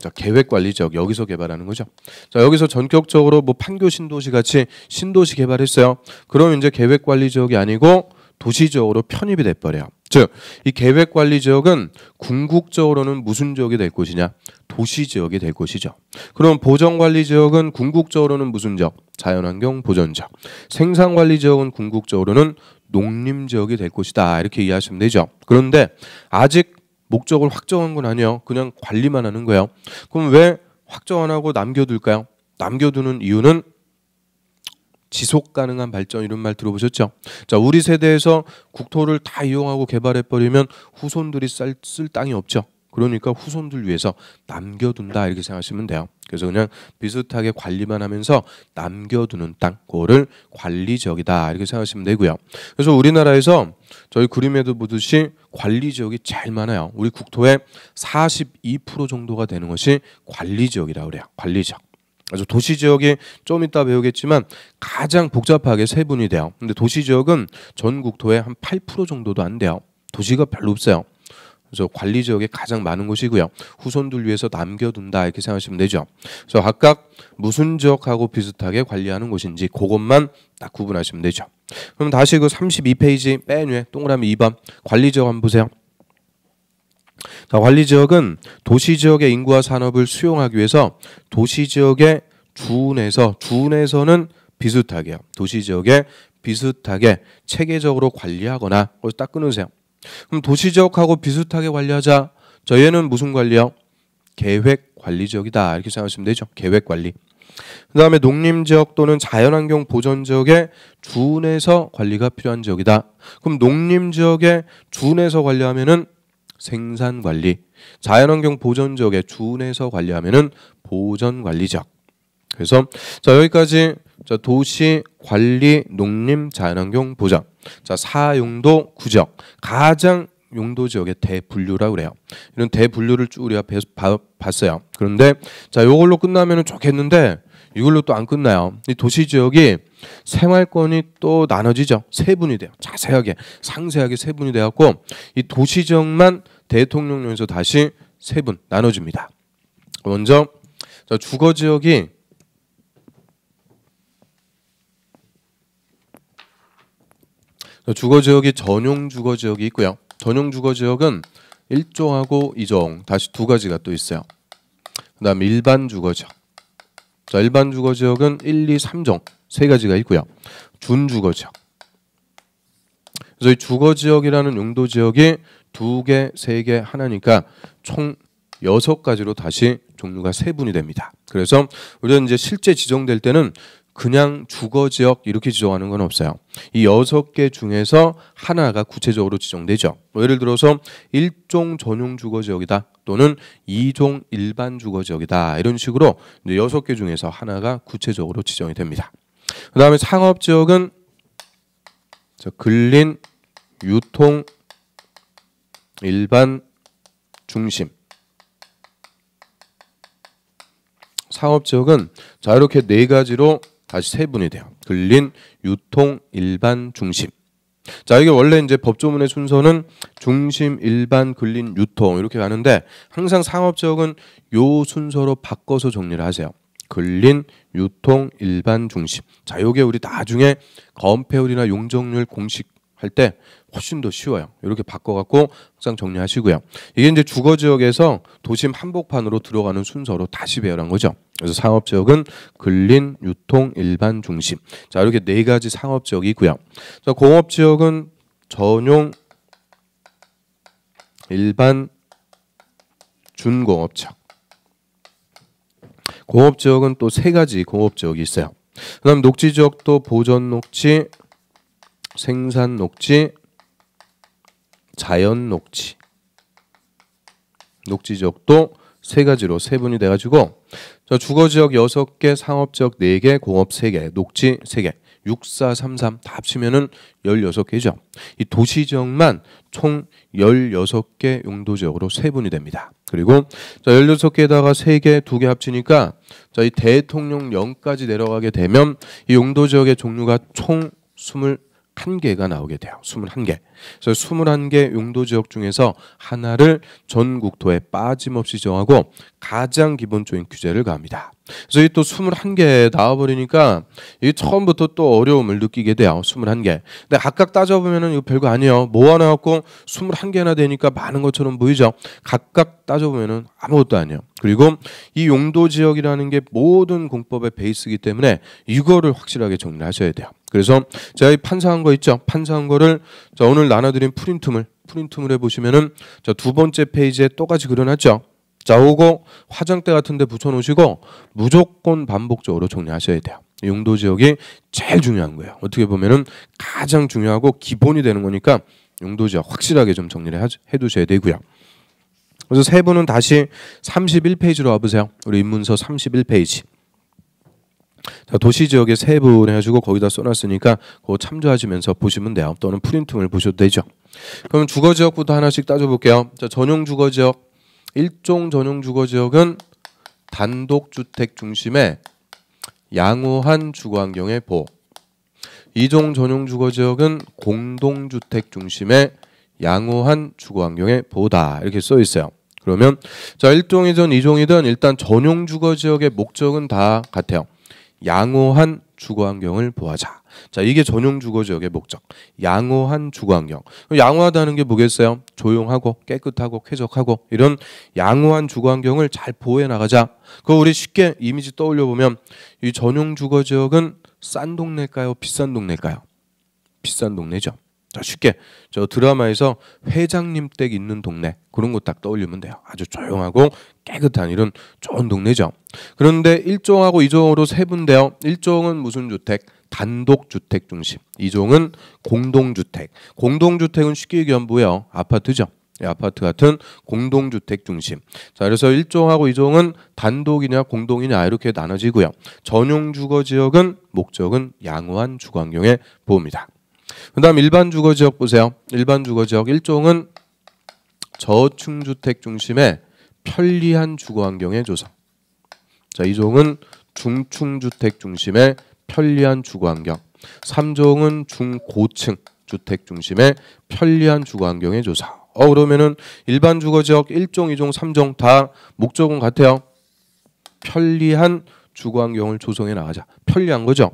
자, 계획 관리 지역 여기서 개발하는 거죠. 자, 여기서 전격적으로 뭐 판교 신도시 같이 신도시 개발했어요. 그럼 이제 계획 관리 지역이 아니고 도시 지역으로 편입이 돼 버려요. 즉, 이 계획 관리 지역은 궁극적으로는 무슨 지역이 될 것이냐? 도시 지역이 될 것이죠. 그럼 보전 관리 지역은 궁극적으로는 무슨 지역? 자연환경 보전 지역. 생산 관리 지역은 궁극적으로는 농림 지역이 될 것이다. 이렇게 이해하시면 되죠. 그런데 아직 목적을 확정한 건 아니에요. 그냥 관리만 하는 거예요. 그럼 왜 확정 안 하고 남겨둘까요? 남겨두는 이유는 지속 가능한 발전 이런 말 들어보셨죠? 자, 우리 세대에서 국토를 다 이용하고 개발해 버리면 후손들이 쓸, 쓸 땅이 없죠. 그러니까 후손들 위해서 남겨둔다 이렇게 생각하시면 돼요. 그래서 그냥 비슷하게 관리만 하면서 남겨두는 땅, 그거를 관리지역이다 이렇게 생각하시면 되고요. 그래서 우리나라에서 저희 그림에도 보듯이 관리 지역이 제일 많아요. 우리 국토의 42% 정도가 되는 것이 관리 지역이라 그래요. 관리 지역. 아주 도시 지역이 좀 이따 배우겠지만 가장 복잡하게 세분이 돼요. 근데 도시 지역은 전 국토의 한 8% 정도도 안 돼요. 도시가 별로 없어요. 그래서 관리 지역에 가장 많은 곳이고요. 후손들 위해서 남겨둔다 이렇게 생각하시면 되죠. 그래서 각각 무슨 지역하고 비슷하게 관리하는 곳인지 그것만 딱 구분하시면 되죠. 그럼 다시 그 32페이지 맨 위에 동그라미 2번 관리 지역 한번 보세요. 자, 관리 지역은 도시 지역의 인구와 산업을 수용하기 위해서 도시 지역의 주운에서 주운에서는 비슷하게요. 도시 지역에 비슷하게 체계적으로 관리하거나 딱 끊으세요. 그럼 도시 지역하고 비슷하게 관리하자. 저희는 무슨 관리요? 계획 관리 지역이다. 이렇게 생각하시면 되죠. 계획 관리. 그다음에 농림 지역 또는 자연환경 보전 지역에 준해서 관리가 필요한 지역이다. 그럼 농림 지역에 준해서 관리하면은 생산 관리, 자연환경 보전 지역에 준해서 관리하면은 보전 관리 지역. 그래서 자 여기까지 자 도시 관리 농림 자연환경 보장 자 사용도 구적 가장 용도 지역의 대분류라 그래요. 이런 대분류를 쭉 우리가 봐, 봤어요. 그런데 자요걸로 끝나면은 좋겠는데 이걸로 또 안 끝나요. 이 도시 지역이 생활권이 또 나눠지죠. 세분이 돼요. 자세하게 상세하게 세분이 돼갖고 이 도시 지역만 대통령령에서 다시 세분 나눠집니다 먼저 자 주거 지역이 주거 지역이 전용 주거 지역이 있고요. 전용 주거 지역은 1종하고 2종 다시 두 가지가 또 있어요. 그다음 일반 주거 지역. 자, 일반 주거 지역은 1, 2, 3종 세 가지가 있고요. 준 주거 지역. 그래서 이 주거 지역이라는 용도 지역이 두 개, 세 개, 하나니까 총 여섯 가지로 다시 종류가 세분이 됩니다. 그래서 우리는 이제 실제 지정될 때는 그냥 주거 지역 이렇게 지정하는 건 없어요. 이 여섯 개 중에서 하나가 구체적으로 지정되죠. 뭐 예를 들어서 1종 전용 주거 지역이다 또는 2종 일반 주거 지역이다 이런 식으로 이제 여섯 개 중에서 하나가 구체적으로 지정이 됩니다. 그다음에 상업 지역은 근린 유통 일반 중심 상업 지역은 자 이렇게 네 가지로 다시 세분이 돼요. 근린, 유통, 일반, 중심. 자, 이게 원래 이제 법조문의 순서는 중심, 일반, 근린, 유통 이렇게 가는데 항상 상업적은 요 순서로 바꿔서 정리를 하세요. 근린, 유통, 일반, 중심. 자, 요게 우리 나중에 건폐율이나 용적률 공식 할때 훨씬 더 쉬워요. 이렇게 바꿔갖고 항상 정리하시고요. 이게 이제 주거 지역에서 도심 한복판으로 들어가는 순서로 다시 배열한 거죠. 그래서 상업 지역은 근린, 유통, 일반 중심. 자 이렇게 네 가지 상업 지역이고요. 자 공업 지역은 전용, 일반, 준공업 지역. 공업 지역은 또 세 가지 공업 지역이 있어요. 그다음 녹지 지역도 보전 녹지, 생산 녹지, 자연 녹지, 녹지 지역도 세 가지로 세분이 돼가지고 저 주거 지역 여섯 개, 상업 지역 네 개, 공업 세 개, 녹지 세 개, 6433 다 합치면은 16개죠. 이 도시 지역만 총 16개 용도 지역으로 세분이 됩니다. 그리고 자 16개에다가 3개, 2개 합치니까 자 이 대통령령까지 내려가게 되면 이 용도 지역의 종류가 총20 21개가 나오게 돼요. 21개. 그래서 21개 용도 지역 중에서 하나를 전 국토에 빠짐없이 정하고 가장 기본적인 규제를 가합니다. 그래서 또 21개 나와버리니까 이게 처음부터 또 어려움을 느끼게 돼요. 21개. 근데 각각 따져보면 이거 별거 아니에요. 모아놔갖고 21개나 되니까 많은 것처럼 보이죠. 각각 따져보면 아무것도 아니에요. 그리고 이 용도 지역이라는 게 모든 공법의 베이스이기 때문에 이거를 확실하게 정리하셔야 돼요. 그래서 제가 이 판사한 거 있죠. 판사한 거를 자, 오늘 나눠드린 프린트물 프린트물에 보시면은 자, 두 번째 페이지에 똑같이 그려놨죠. 자, 오고 화장대 같은 데 붙여놓으시고 무조건 반복적으로 정리하셔야 돼요. 용도 지역이 제일 중요한 거예요. 어떻게 보면은 가장 중요하고 기본이 되는 거니까 용도 지역 확실하게 좀 정리를 해두셔야 되고요. 그래서 세 분은 다시 31페이지로 와보세요. 우리 입문서 31페이지. 자, 도시 지역에 세분 해가지고 거기다 써놨으니까 그거 참조하시면서 보시면 돼요. 또는 프린팅을 보셔도 되죠. 그럼 주거 지역부터 하나씩 따져볼게요. 자, 전용 주거 지역 일종 전용 주거 지역은 단독 주택 중심의 양호한 주거 환경의 보호. 이종 전용 주거 지역은 공동 주택 중심의 양호한 주거 환경의 보호다. 이렇게 써 있어요. 그러면 자, 일종이든 이종이든 일단 전용 주거 지역의 목적은 다 같아요. 양호한 주거 환경을 보하자. 자, 이게 전용 주거 지역의 목적. 양호한 주거 환경. 양호하다는 게 뭐겠어요? 조용하고 깨끗하고 쾌적하고 이런 양호한 주거 환경을 잘 보호해 나가자. 그 우리 쉽게 이미지 떠올려 보면 이 전용 주거 지역은 싼 동네일까요? 비싼 동네일까요? 비싼 동네죠. 쉽게 저 드라마에서 회장님 댁 있는 동네 그런 거 딱 떠올리면 돼요. 아주 조용하고 깨끗한 이런 좋은 동네죠. 그런데 1종하고 2종으로 세분데요. 1종은 무슨 주택? 단독주택 중심. 2종은 공동주택. 공동주택은 쉽게 얘기하면 뭐예요? 아파트죠. 아파트 같은 공동주택 중심. 자, 그래서 1종하고 2종은 단독이냐 공동이냐 이렇게 나눠지고요. 전용 주거 지역은 목적은 양호한 주거 환경의 보호입니다. 그다음 일반 주거 지역 보세요. 일반 주거 지역 1종은 저층 주택 중심의 편리한 주거 환경의 조성. 자, 2종은 중층 주택 중심의 편리한 주거 환경. 3종은 중고층 주택 중심의 편리한 주거 환경의 조성. 어 그러면은 일반 주거 지역 1종, 2종, 3종 다 목적은 같아요. 편리한 주거 환경을 조성해 나가자. 편리한 거죠.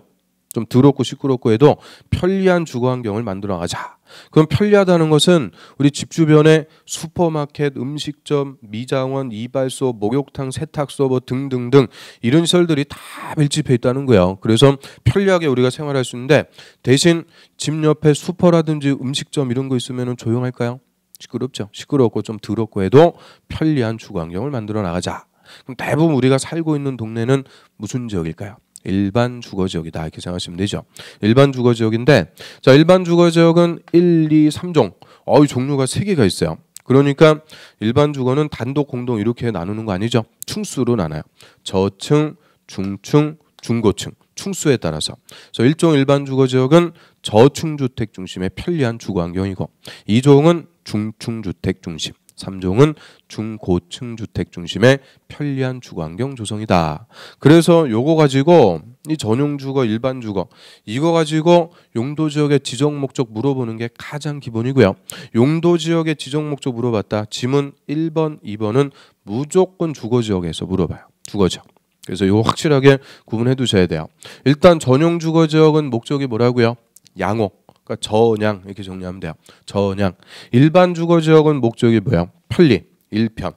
좀 더럽고 시끄럽고 해도 편리한 주거 환경을 만들어 가자. 그럼 편리하다는 것은 우리 집 주변에 슈퍼마켓, 음식점, 미장원, 이발소, 목욕탕, 세탁소 뭐 등등등 이런 시설들이 다 밀집해 있다는 거예요. 그래서 편리하게 우리가 생활할 수 있는데 대신 집 옆에 슈퍼라든지 음식점 이런 거 있으면 조용할까요? 시끄럽죠. 시끄럽고 좀 더럽고 해도 편리한 주거 환경을 만들어 나가자. 그럼 대부분 우리가 살고 있는 동네는 무슨 지역일까요? 일반 주거 지역이다 이렇게 생각하시면 되죠. 일반 주거 지역인데 자 일반 주거 지역은 1, 2, 3종 어이 종류가 세 개가 있어요. 그러니까 일반 주거는 단독 공동 이렇게 나누는 거 아니죠. 충수로 나눠요. 저층, 중층, 중고층 충수에 따라서 그래서 1종 일반 주거 지역은 저층 주택 중심의 편리한 주거 환경이고 2종은 중층 주택 중심 3종은 중고층 주택 중심의 편리한 주거 환경 조성이다. 그래서 요거 가지고 이 전용 주거, 일반 주거 이거 가지고 용도 지역의 지정 목적 물어보는 게 가장 기본이고요. 용도 지역의 지정 목적 물어봤다. 지문 1번, 2번은 무조건 주거 지역에서 물어봐요. 주거 지역. 그래서 이거 확실하게 구분해 두셔야 돼요. 일단 전용 주거 지역은 목적이 뭐라고요? 양호. 그러니까 저냥 이렇게 정리하면 돼요. 전향 일반 주거 지역은 목적이 뭐야? 편리 일편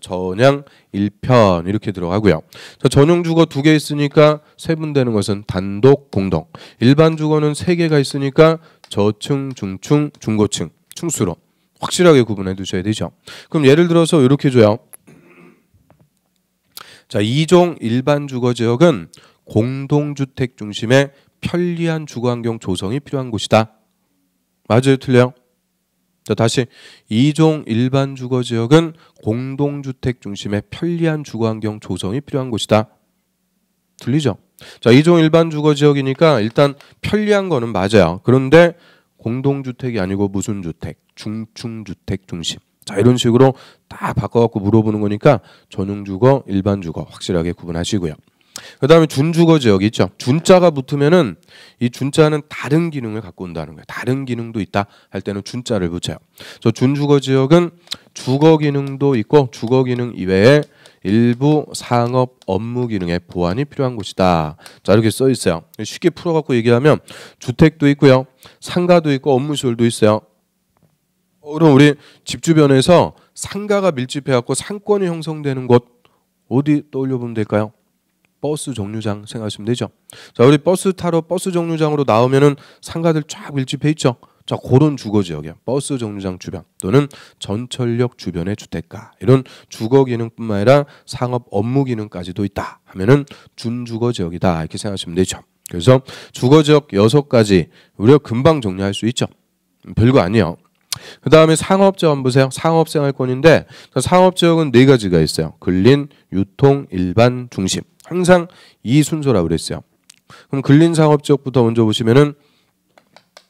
전향 1편 이렇게 들어가고요. 전용 주거 두 개 있으니까 세분되는 것은 단독 공동. 일반 주거는 세 개가 있으니까 저층, 중층, 중고층, 충수로 확실하게 구분해 두셔야 되죠. 그럼 예를 들어서 이렇게 줘요. 자, 이종 일반 주거 지역은 공동주택 중심의 편리한 주거 환경 조성이 필요한 곳이다. 맞아요, 틀려요? 다시 이종 일반 주거 지역은 공동주택 중심의 편리한 주거 환경 조성이 필요한 곳이다. 들리죠? 자, 이종 일반 주거 지역이니까 일단 편리한 거는 맞아요. 그런데 공동주택이 아니고 무슨 주택? 중층주택 중심. 자, 이런 식으로 다 바꿔갖고 물어보는 거니까 전용주거, 일반주거 확실하게 구분하시고요. 그다음에 준주거 지역 이 있죠. 준자가 붙으면은 이 준자는 다른 기능을 갖고 온다는 거예요. 다른 기능도 있다 할 때는 준자를 붙여요. 저 준주거 지역은 주거 기능도 있고 주거 기능 이외에 일부 상업 업무 기능의 보완이 필요한 곳이다. 자 이렇게 써 있어요. 쉽게 풀어갖고 얘기하면 주택도 있고요, 상가도 있고 업무시설도 있어요. 그럼 우리 집 주변에서 상가가 밀집해갖고 상권이 형성되는 곳 어디 떠올려 보면 될까요? 버스 정류장 생각하시면 되죠. 자, 우리 버스 타러 버스 정류장으로 나오면은 상가들 쫙 밀집해 있죠. 자, 그런 주거 지역이야. 버스 정류장 주변 또는 전철역 주변의 주택가 이런 주거 기능뿐만 아니라 상업 업무 기능까지도 있다. 하면은 준주거 지역이다 이렇게 생각하시면 되죠. 그래서 주거 지역 여섯 가지 우리가 금방 정리할 수 있죠. 음, 별거 아니에요. 그 다음에 상업지역 한번 보세요. 상업생활권인데 상업지역은 네 가지가 있어요. 근린, 유통, 일반, 중심. 항상 이 순서라고 그랬어요. 그럼 근린 상업 지역부터 먼저 보시면은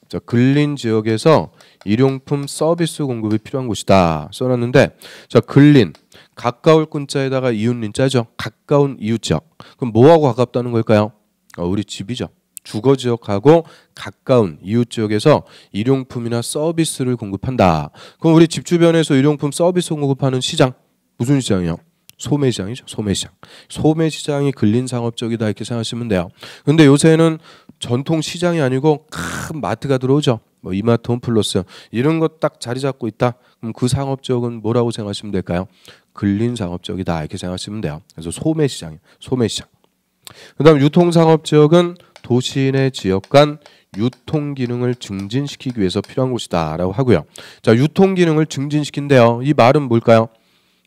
자, 근린 지역에서 일용품 서비스 공급이 필요한 곳이다 써놨는데 자 근린 가까울 끈자에다가 이웃린 짜죠 가까운 이웃 지역 그럼 뭐하고 가깝다는 걸까요 어, 우리 집이죠 주거 지역하고 가까운 이웃 지역에서 일용품이나 서비스를 공급한다 그럼 우리 집 주변에서 일용품 서비스 공급하는 시장 무슨 시장이요 소매시장이죠. 소매시장. 소매시장이 근린 상업적이다 이렇게 생각하시면 돼요. 근데 요새는 전통 시장이 아니고 큰 마트가 들어오죠. 뭐 이마트 홈플러스 이런 것 딱 자리 잡고 있다. 그럼 그 상업적은 뭐라고 생각하시면 될까요? 근린 상업적이다 이렇게 생각하시면 돼요. 그래서 소매시장이에요. 소매시장. 그다음 유통상업지역은 도시 내 지역 간 유통 기능을 증진시키기 위해서 필요한 곳이다라고 하고요. 자, 유통 기능을 증진시킨대요. 이 말은 뭘까요?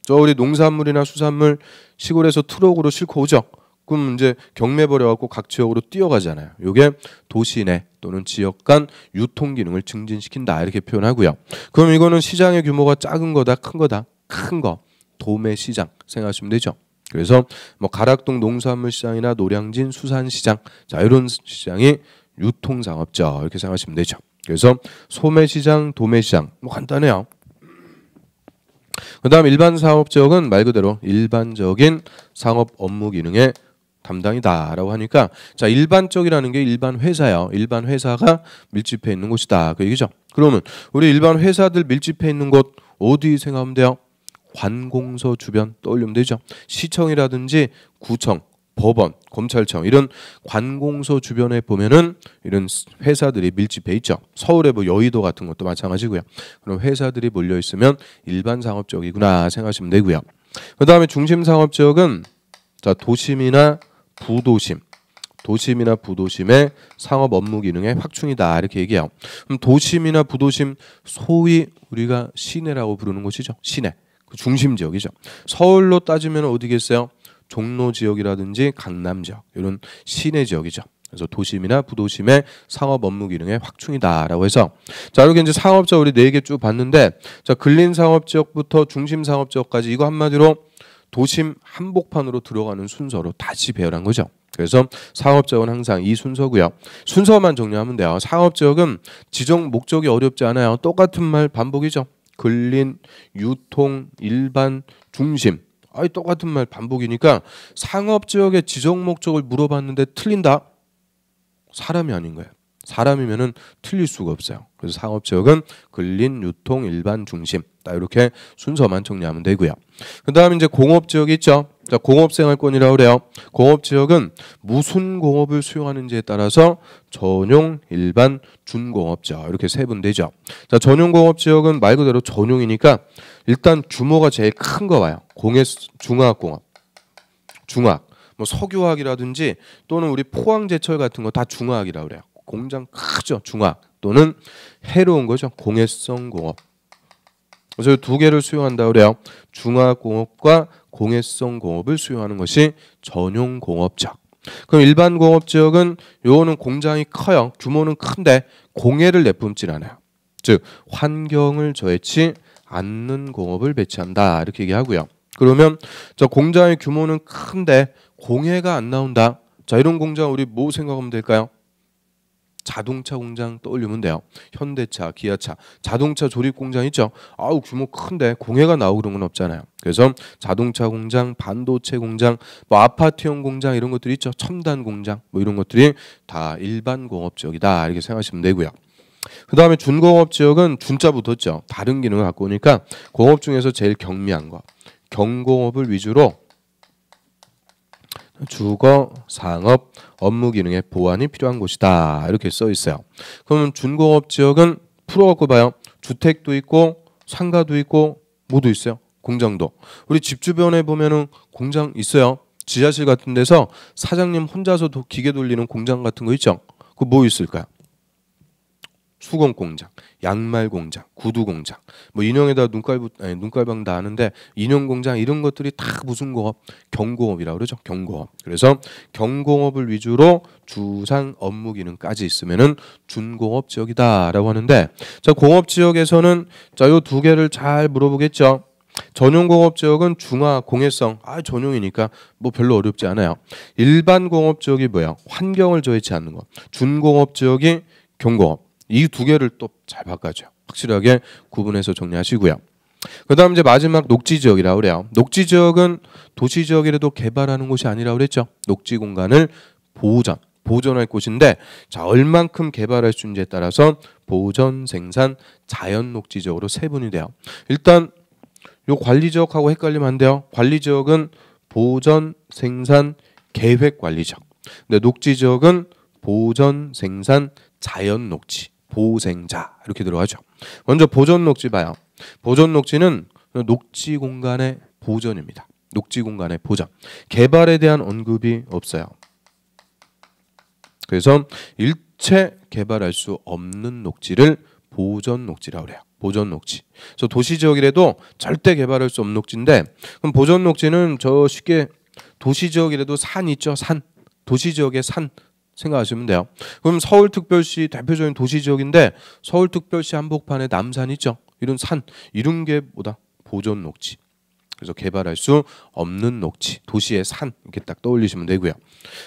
저 우리 농산물이나 수산물 시골에서 트럭으로 싣고 오죠. 그럼 이제 경매 버려갖고 각 지역으로 뛰어가잖아요. 요게 도시 내 또는 지역 간 유통 기능을 증진시킨다 이렇게 표현하고요. 그럼 이거는 시장의 규모가 작은 거다 큰 거다 큰 거 도매 시장 생각하시면 되죠. 그래서 뭐 가락동 농산물 시장이나 노량진 수산 시장 자 이런 시장이 유통 상업자 이렇게 생각하시면 되죠. 그래서 소매 시장, 도매 시장 뭐 간단해요. 그다음 일반 사업적은 말 그대로 일반적인 상업 업무 기능의 담당이다라고 하니까 자 일반적이라는 게 일반 회사야 일반 회사가 밀집해 있는 곳이다 그 얘기죠. 그러면 우리 일반 회사들 밀집해 있는 곳 어디 생각하면 돼요? 관공서 주변 떠올리면 되죠. 시청이라든지 구청, 법원, 검찰청 이런 관공서 주변에 보면은 이런 회사들이 밀집해 있죠. 서울의 뭐 여의도 같은 것도 마찬가지고요. 그럼 회사들이 몰려 있으면 일반 상업 적이구나 생각하시면 되고요. 그다음에 중심 상업 지역은 자 도심이나 부도심 도심이나 부도심의 상업 업무 기능의 확충이다 이렇게 얘기해요. 그럼 도심이나 부도심 소위 우리가 시내라고 부르는 곳이죠. 시내 그 중심 지역이죠. 서울로 따지면 어디겠어요? 종로 지역이라든지 강남 지역 이런 시내 지역이죠. 그래서 도심이나 부도심의 상업 업무 기능의 확충이다라고 해서 자 이렇게 이제 상업자 우리 네 개 쭉 봤는데 자 근린 상업 지역부터 중심 상업 지역까지 이거 한마디로 도심 한복판으로 들어가는 순서로 다시 배열한 거죠. 그래서 상업 지역은 항상 이 순서고요. 순서만 정리하면 돼요. 상업 지역은 지정 목적이 어렵지 않아요. 똑같은 말 반복이죠. 근린, 유통, 일반, 중심 아이 똑같은 말 반복이니까 상업 지역의 지정 목적을 물어봤는데 틀린다. 사람이 아닌 거예요. 사람이면은 틀릴 수가 없어요. 그래서 상업 지역은 근린, 유통, 일반, 중심. 딱 이렇게 순서만 정리하면 되고요. 그다음 이제 공업 지역이 있죠. 자, 공업생활권이라고 그래요. 공업지역은 무슨 공업을 수용하는지에 따라서 전용, 일반, 준공업지역 이렇게 세분되죠. 자, 전용공업지역은 말 그대로 전용이니까 일단 규모가 제일 큰 거 봐요. 공해 중화학공업, 중학, 뭐 석유화학이라든지 또는 우리 포항제철 같은 거 다 중화학이라고 그래요. 공장 크죠, 중학 또는 해로운 거죠, 공해성 공업. 그래서 두 개를 수용한다 그래요. 중화공업과 공해성 공업을 수요하는 것이 전용 공업 지역. 그럼 일반 공업 지역은 요거는 공장이 커요. 규모는 큰데 공해를 내뿜질 않아요. 즉 환경을 저해치 않는 공업을 배치한다 이렇게 얘기하고요. 그러면 저 공장의 규모는 큰데 공해가 안 나온다. 자 이런 공장 우리 뭐 생각하면 될까요? 자동차 공장 떠올리면 돼요. 현대차, 기아차, 자동차 조립 공장 있죠. 아우 규모 큰데 공해가 나오고 그런 건 없잖아요. 그래서 자동차 공장, 반도체 공장, 뭐 아파트형 공장 이런 것들이 있죠. 첨단 공장 뭐 이런 것들이 다 일반 공업 지역이다 이렇게 생각하시면 되고요. 그 다음에 준공업 지역은 준자 붙었죠. 다른 기능을 갖고 오니까 공업 중에서 제일 경미한 거. 경공업을 위주로 주거, 상업, 업무 기능의 보완이 필요한 곳이다. 이렇게 써 있어요. 그러면 준공업 지역은 풀어갖고 봐요. 주택도 있고 상가도 있고 뭐도 있어요. 공장도. 우리 집 주변에 보면은 공장 있어요. 지하실 같은 데서 사장님 혼자서 도 기계 돌리는 공장 같은 거 있죠. 그 뭐 있을까요? 수건 공장, 양말 공장, 구두 공장, 뭐 인형에다 눈깔부 아니, 눈깔방 다 하는데 인형 공장 이런 것들이 다 무슨 거업? 경공업이라고 그러죠. 경공업. 그래서 경공업을 위주로 주상 업무 기능까지 있으면은 준공업 지역이다라고 하는데 자 공업 지역에서는 자 요 두 개를 잘 물어보겠죠. 전용 공업 지역은 중화 공해성 아 전용이니까 뭐 별로 어렵지 않아요. 일반 공업 지역이 뭐야? 환경을 저해치 않는 거. 준공업 지역이 경공업. 이두 개를 또 잘 바꿔줘. 확실하게 구분해서 정리하시고요. 그다음 이제 마지막 녹지 지역이라 그래요. 녹지 지역은 도시 지역이라도 개발하는 곳이 아니라 그랬죠. 녹지 공간을 보전 보존할 곳인데 자 얼만큼 개발할 수 있는지에 따라서 보존, 생산, 자연 녹지 지역으로 세분이 돼요. 일단 요 관리 지역하고 헷갈리면 안 돼요. 관리 지역은 보전, 생산, 계획 관리 지역. 근데 녹지 지역은 보전, 생산, 자연 녹지 보생자 이렇게 들어가죠. 먼저 보존 녹지 봐요. 보존 녹지는 녹지 공간의 보존입니다. 녹지 공간의 보전. 개발에 대한 언급이 없어요. 그래서 일체 개발할 수 없는 녹지를 보존 녹지라고 그래요. 보존 녹지. 그래서 도시 지역이라도 절대 개발할 수 없는 녹지인데 그럼 보존 녹지는 저 쉽게 도시 지역이라도 산 있죠. 산. 도시 지역의 산 생각하시면 돼요. 그럼 서울특별시 대표적인 도시 지역인데 서울특별시 한복판에 남산 있죠. 이런 산 이런 게 뭐다 보존 녹지. 그래서 개발할 수 없는 녹지, 도시의 산 이렇게 딱 떠올리시면 되고요.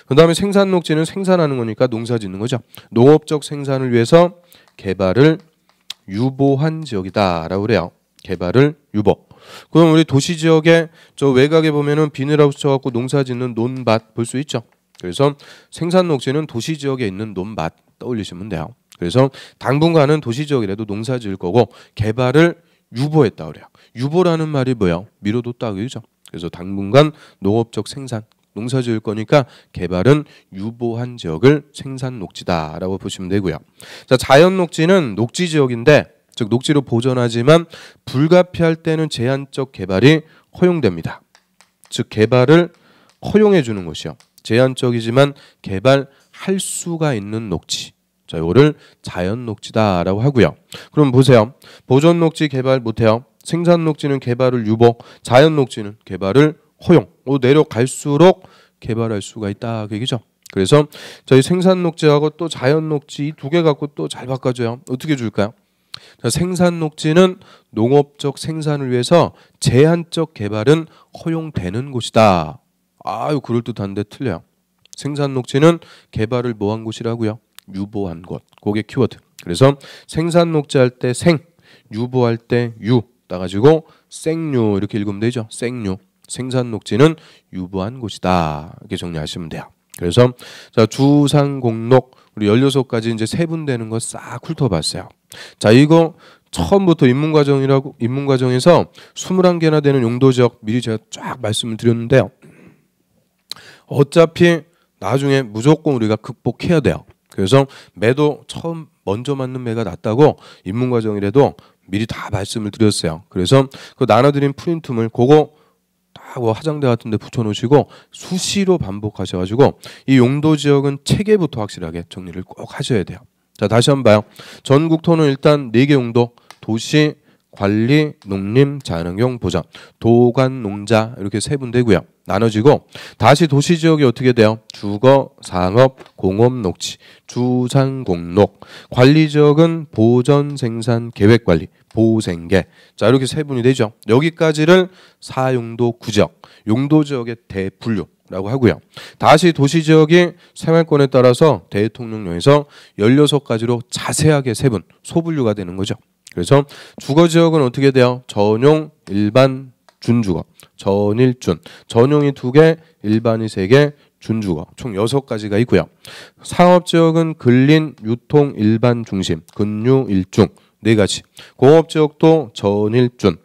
그다음에 생산 녹지는 생산하는 거니까 농사 짓는 거죠. 농업적 생산을 위해서 개발을 유보한 지역이다라고 그래요. 개발을 유보. 그럼 우리 도시 지역에 저 외곽에 보면은 비닐하우스 쳐갖고 농사 짓는 논밭 볼 수 있죠. 그래서 생산 녹지는 도시 지역에 있는 논밭 떠올리시면 돼요. 그래서 당분간은 도시 지역이라도 농사 지을 거고 개발을 유보했다 그래요. 유보라는 말이 뭐예요? 미뤄뒀다 그죠? 그래서 당분간 농업적 생산 농사 지을 거니까 개발은 유보한 지역을 생산 녹지다라고 보시면 되고요. 자, 자연 녹지는 녹지 지역인데 즉 녹지로 보존하지만 불가피할 때는 제한적 개발이 허용됩니다. 즉 개발을 허용해 주는 것이요. 제한적이지만 개발할 수가 있는 녹지. 자, 이거를 자연 녹지다라고 하고요. 그럼 보세요. 보존 녹지 개발 못해요. 생산 녹지는 개발을 유보, 자연 녹지는 개발을 허용. 오, 내려갈수록 개발할 수가 있다. 그 얘기죠. 그래서 저희 생산 녹지하고 또 자연 녹지 두 개 갖고 또 잘 바꿔줘요. 어떻게 줄까요? 자, 생산 녹지는 농업적 생산을 위해서 제한적 개발은 허용되는 곳이다. 아유 그럴듯한데 틀려요. 생산 녹지는 개발을 뭐 한 곳이라고요? 유보한 곳. 그게 키워드. 그래서 생산 녹지 할 때 생, 유보할 때 유. 따가지고 생유 이렇게 읽으면 되죠. 생유. 생산 녹지는 유보한 곳이다. 이렇게 정리하시면 돼요. 그래서 자 주상 공록 우리 16가지 이제 세분되는 거 싹 훑어봤어요. 자 이거 처음부터 입문과정이라고 입문과정에서 21개나 되는 용도 지역 미리 제가 쫙 말씀을 드렸는데요. 어차피 나중에 무조건 우리가 극복해야 돼요. 그래서 매도 처음 먼저 맞는 매가 낫다고 입문 과정이라도 미리 다 말씀을 드렸어요. 그래서 그 나눠드린 프린트물 그거 다 뭐 화장대 같은 데 붙여놓으시고 수시로 반복하셔가지고 이 용도 지역은 체계부터 확실하게 정리를 꼭 하셔야 돼요. 자 다시 한 번 봐요. 전국 토는 일단 4개 용도 도시 관리, 농림, 자연환경 보장, 도관, 농자 이렇게 세 분되고요. 나눠지고 다시 도시 지역이 어떻게 돼요? 주거, 상업, 공업, 녹지, 주산 공록, 관리 지역은 보전, 생산, 계획 관리, 보생계자 이렇게 세 분이 되죠. 여기까지를 사용도 구역, 용도 지역의 대분류. 라고 하고요. 다시 도시 지역이 생활권에 따라서 대통령령에서 16가지로 자세하게 세분 소분류가 되는 거죠. 그래서 주거 지역은 어떻게 돼요? 전용 일반 준주거, 전일준, 전용이 두 개, 일반이 세 개, 준주거 총 여섯 가지가 있고요. 상업 지역은 근린, 유통, 일반 중심, 근유, 일중 네 가지. 공업 지역도 전일준.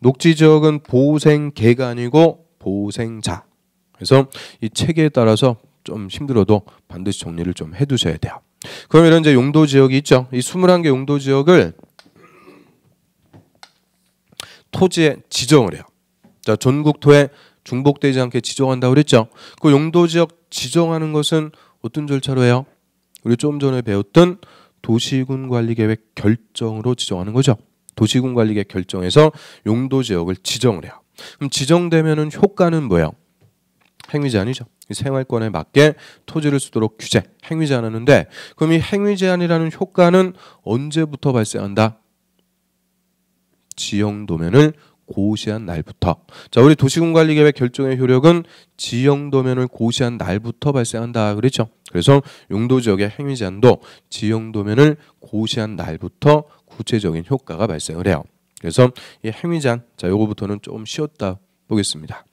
녹지 지역은 보생 개간이고 보생자. 그래서 이 체계에 따라서 좀 힘들어도 반드시 정리를 좀 해두셔야 돼요. 그럼 이런 이제 용도 지역이 있죠. 이 21개 용도 지역을 토지에 지정을 해요. 자, 전국토에 중복되지 않게 지정한다 그랬죠. 그 용도 지역 지정하는 것은 어떤 절차로 해요? 우리 좀 전에 배웠던 도시군 관리 계획 결정으로 지정하는 거죠. 도시군 관리 계획 결정에서 용도 지역을 지정을 해요. 그럼 지정되면은 효과는 뭐예요? 행위 제한이죠. 생활 권에 맞게 토지를 쓰도록 규제, 행위 제한하는데 그럼 이 행위 제한이라는 효과는 언제부터 발생한다? 지형도면을 고시한 날부터 자 우리 도시군관리계획 결정의 효력은 지형도면을 고시한 날부터 발생한다 그렇죠 그래서 용도지역의 행위제한도 지형도면을 고시한 날부터 구체적인 효과가 발생을 해요 그래서 이 행위제한 자 요거부터는 조금 쉬었다 보겠습니다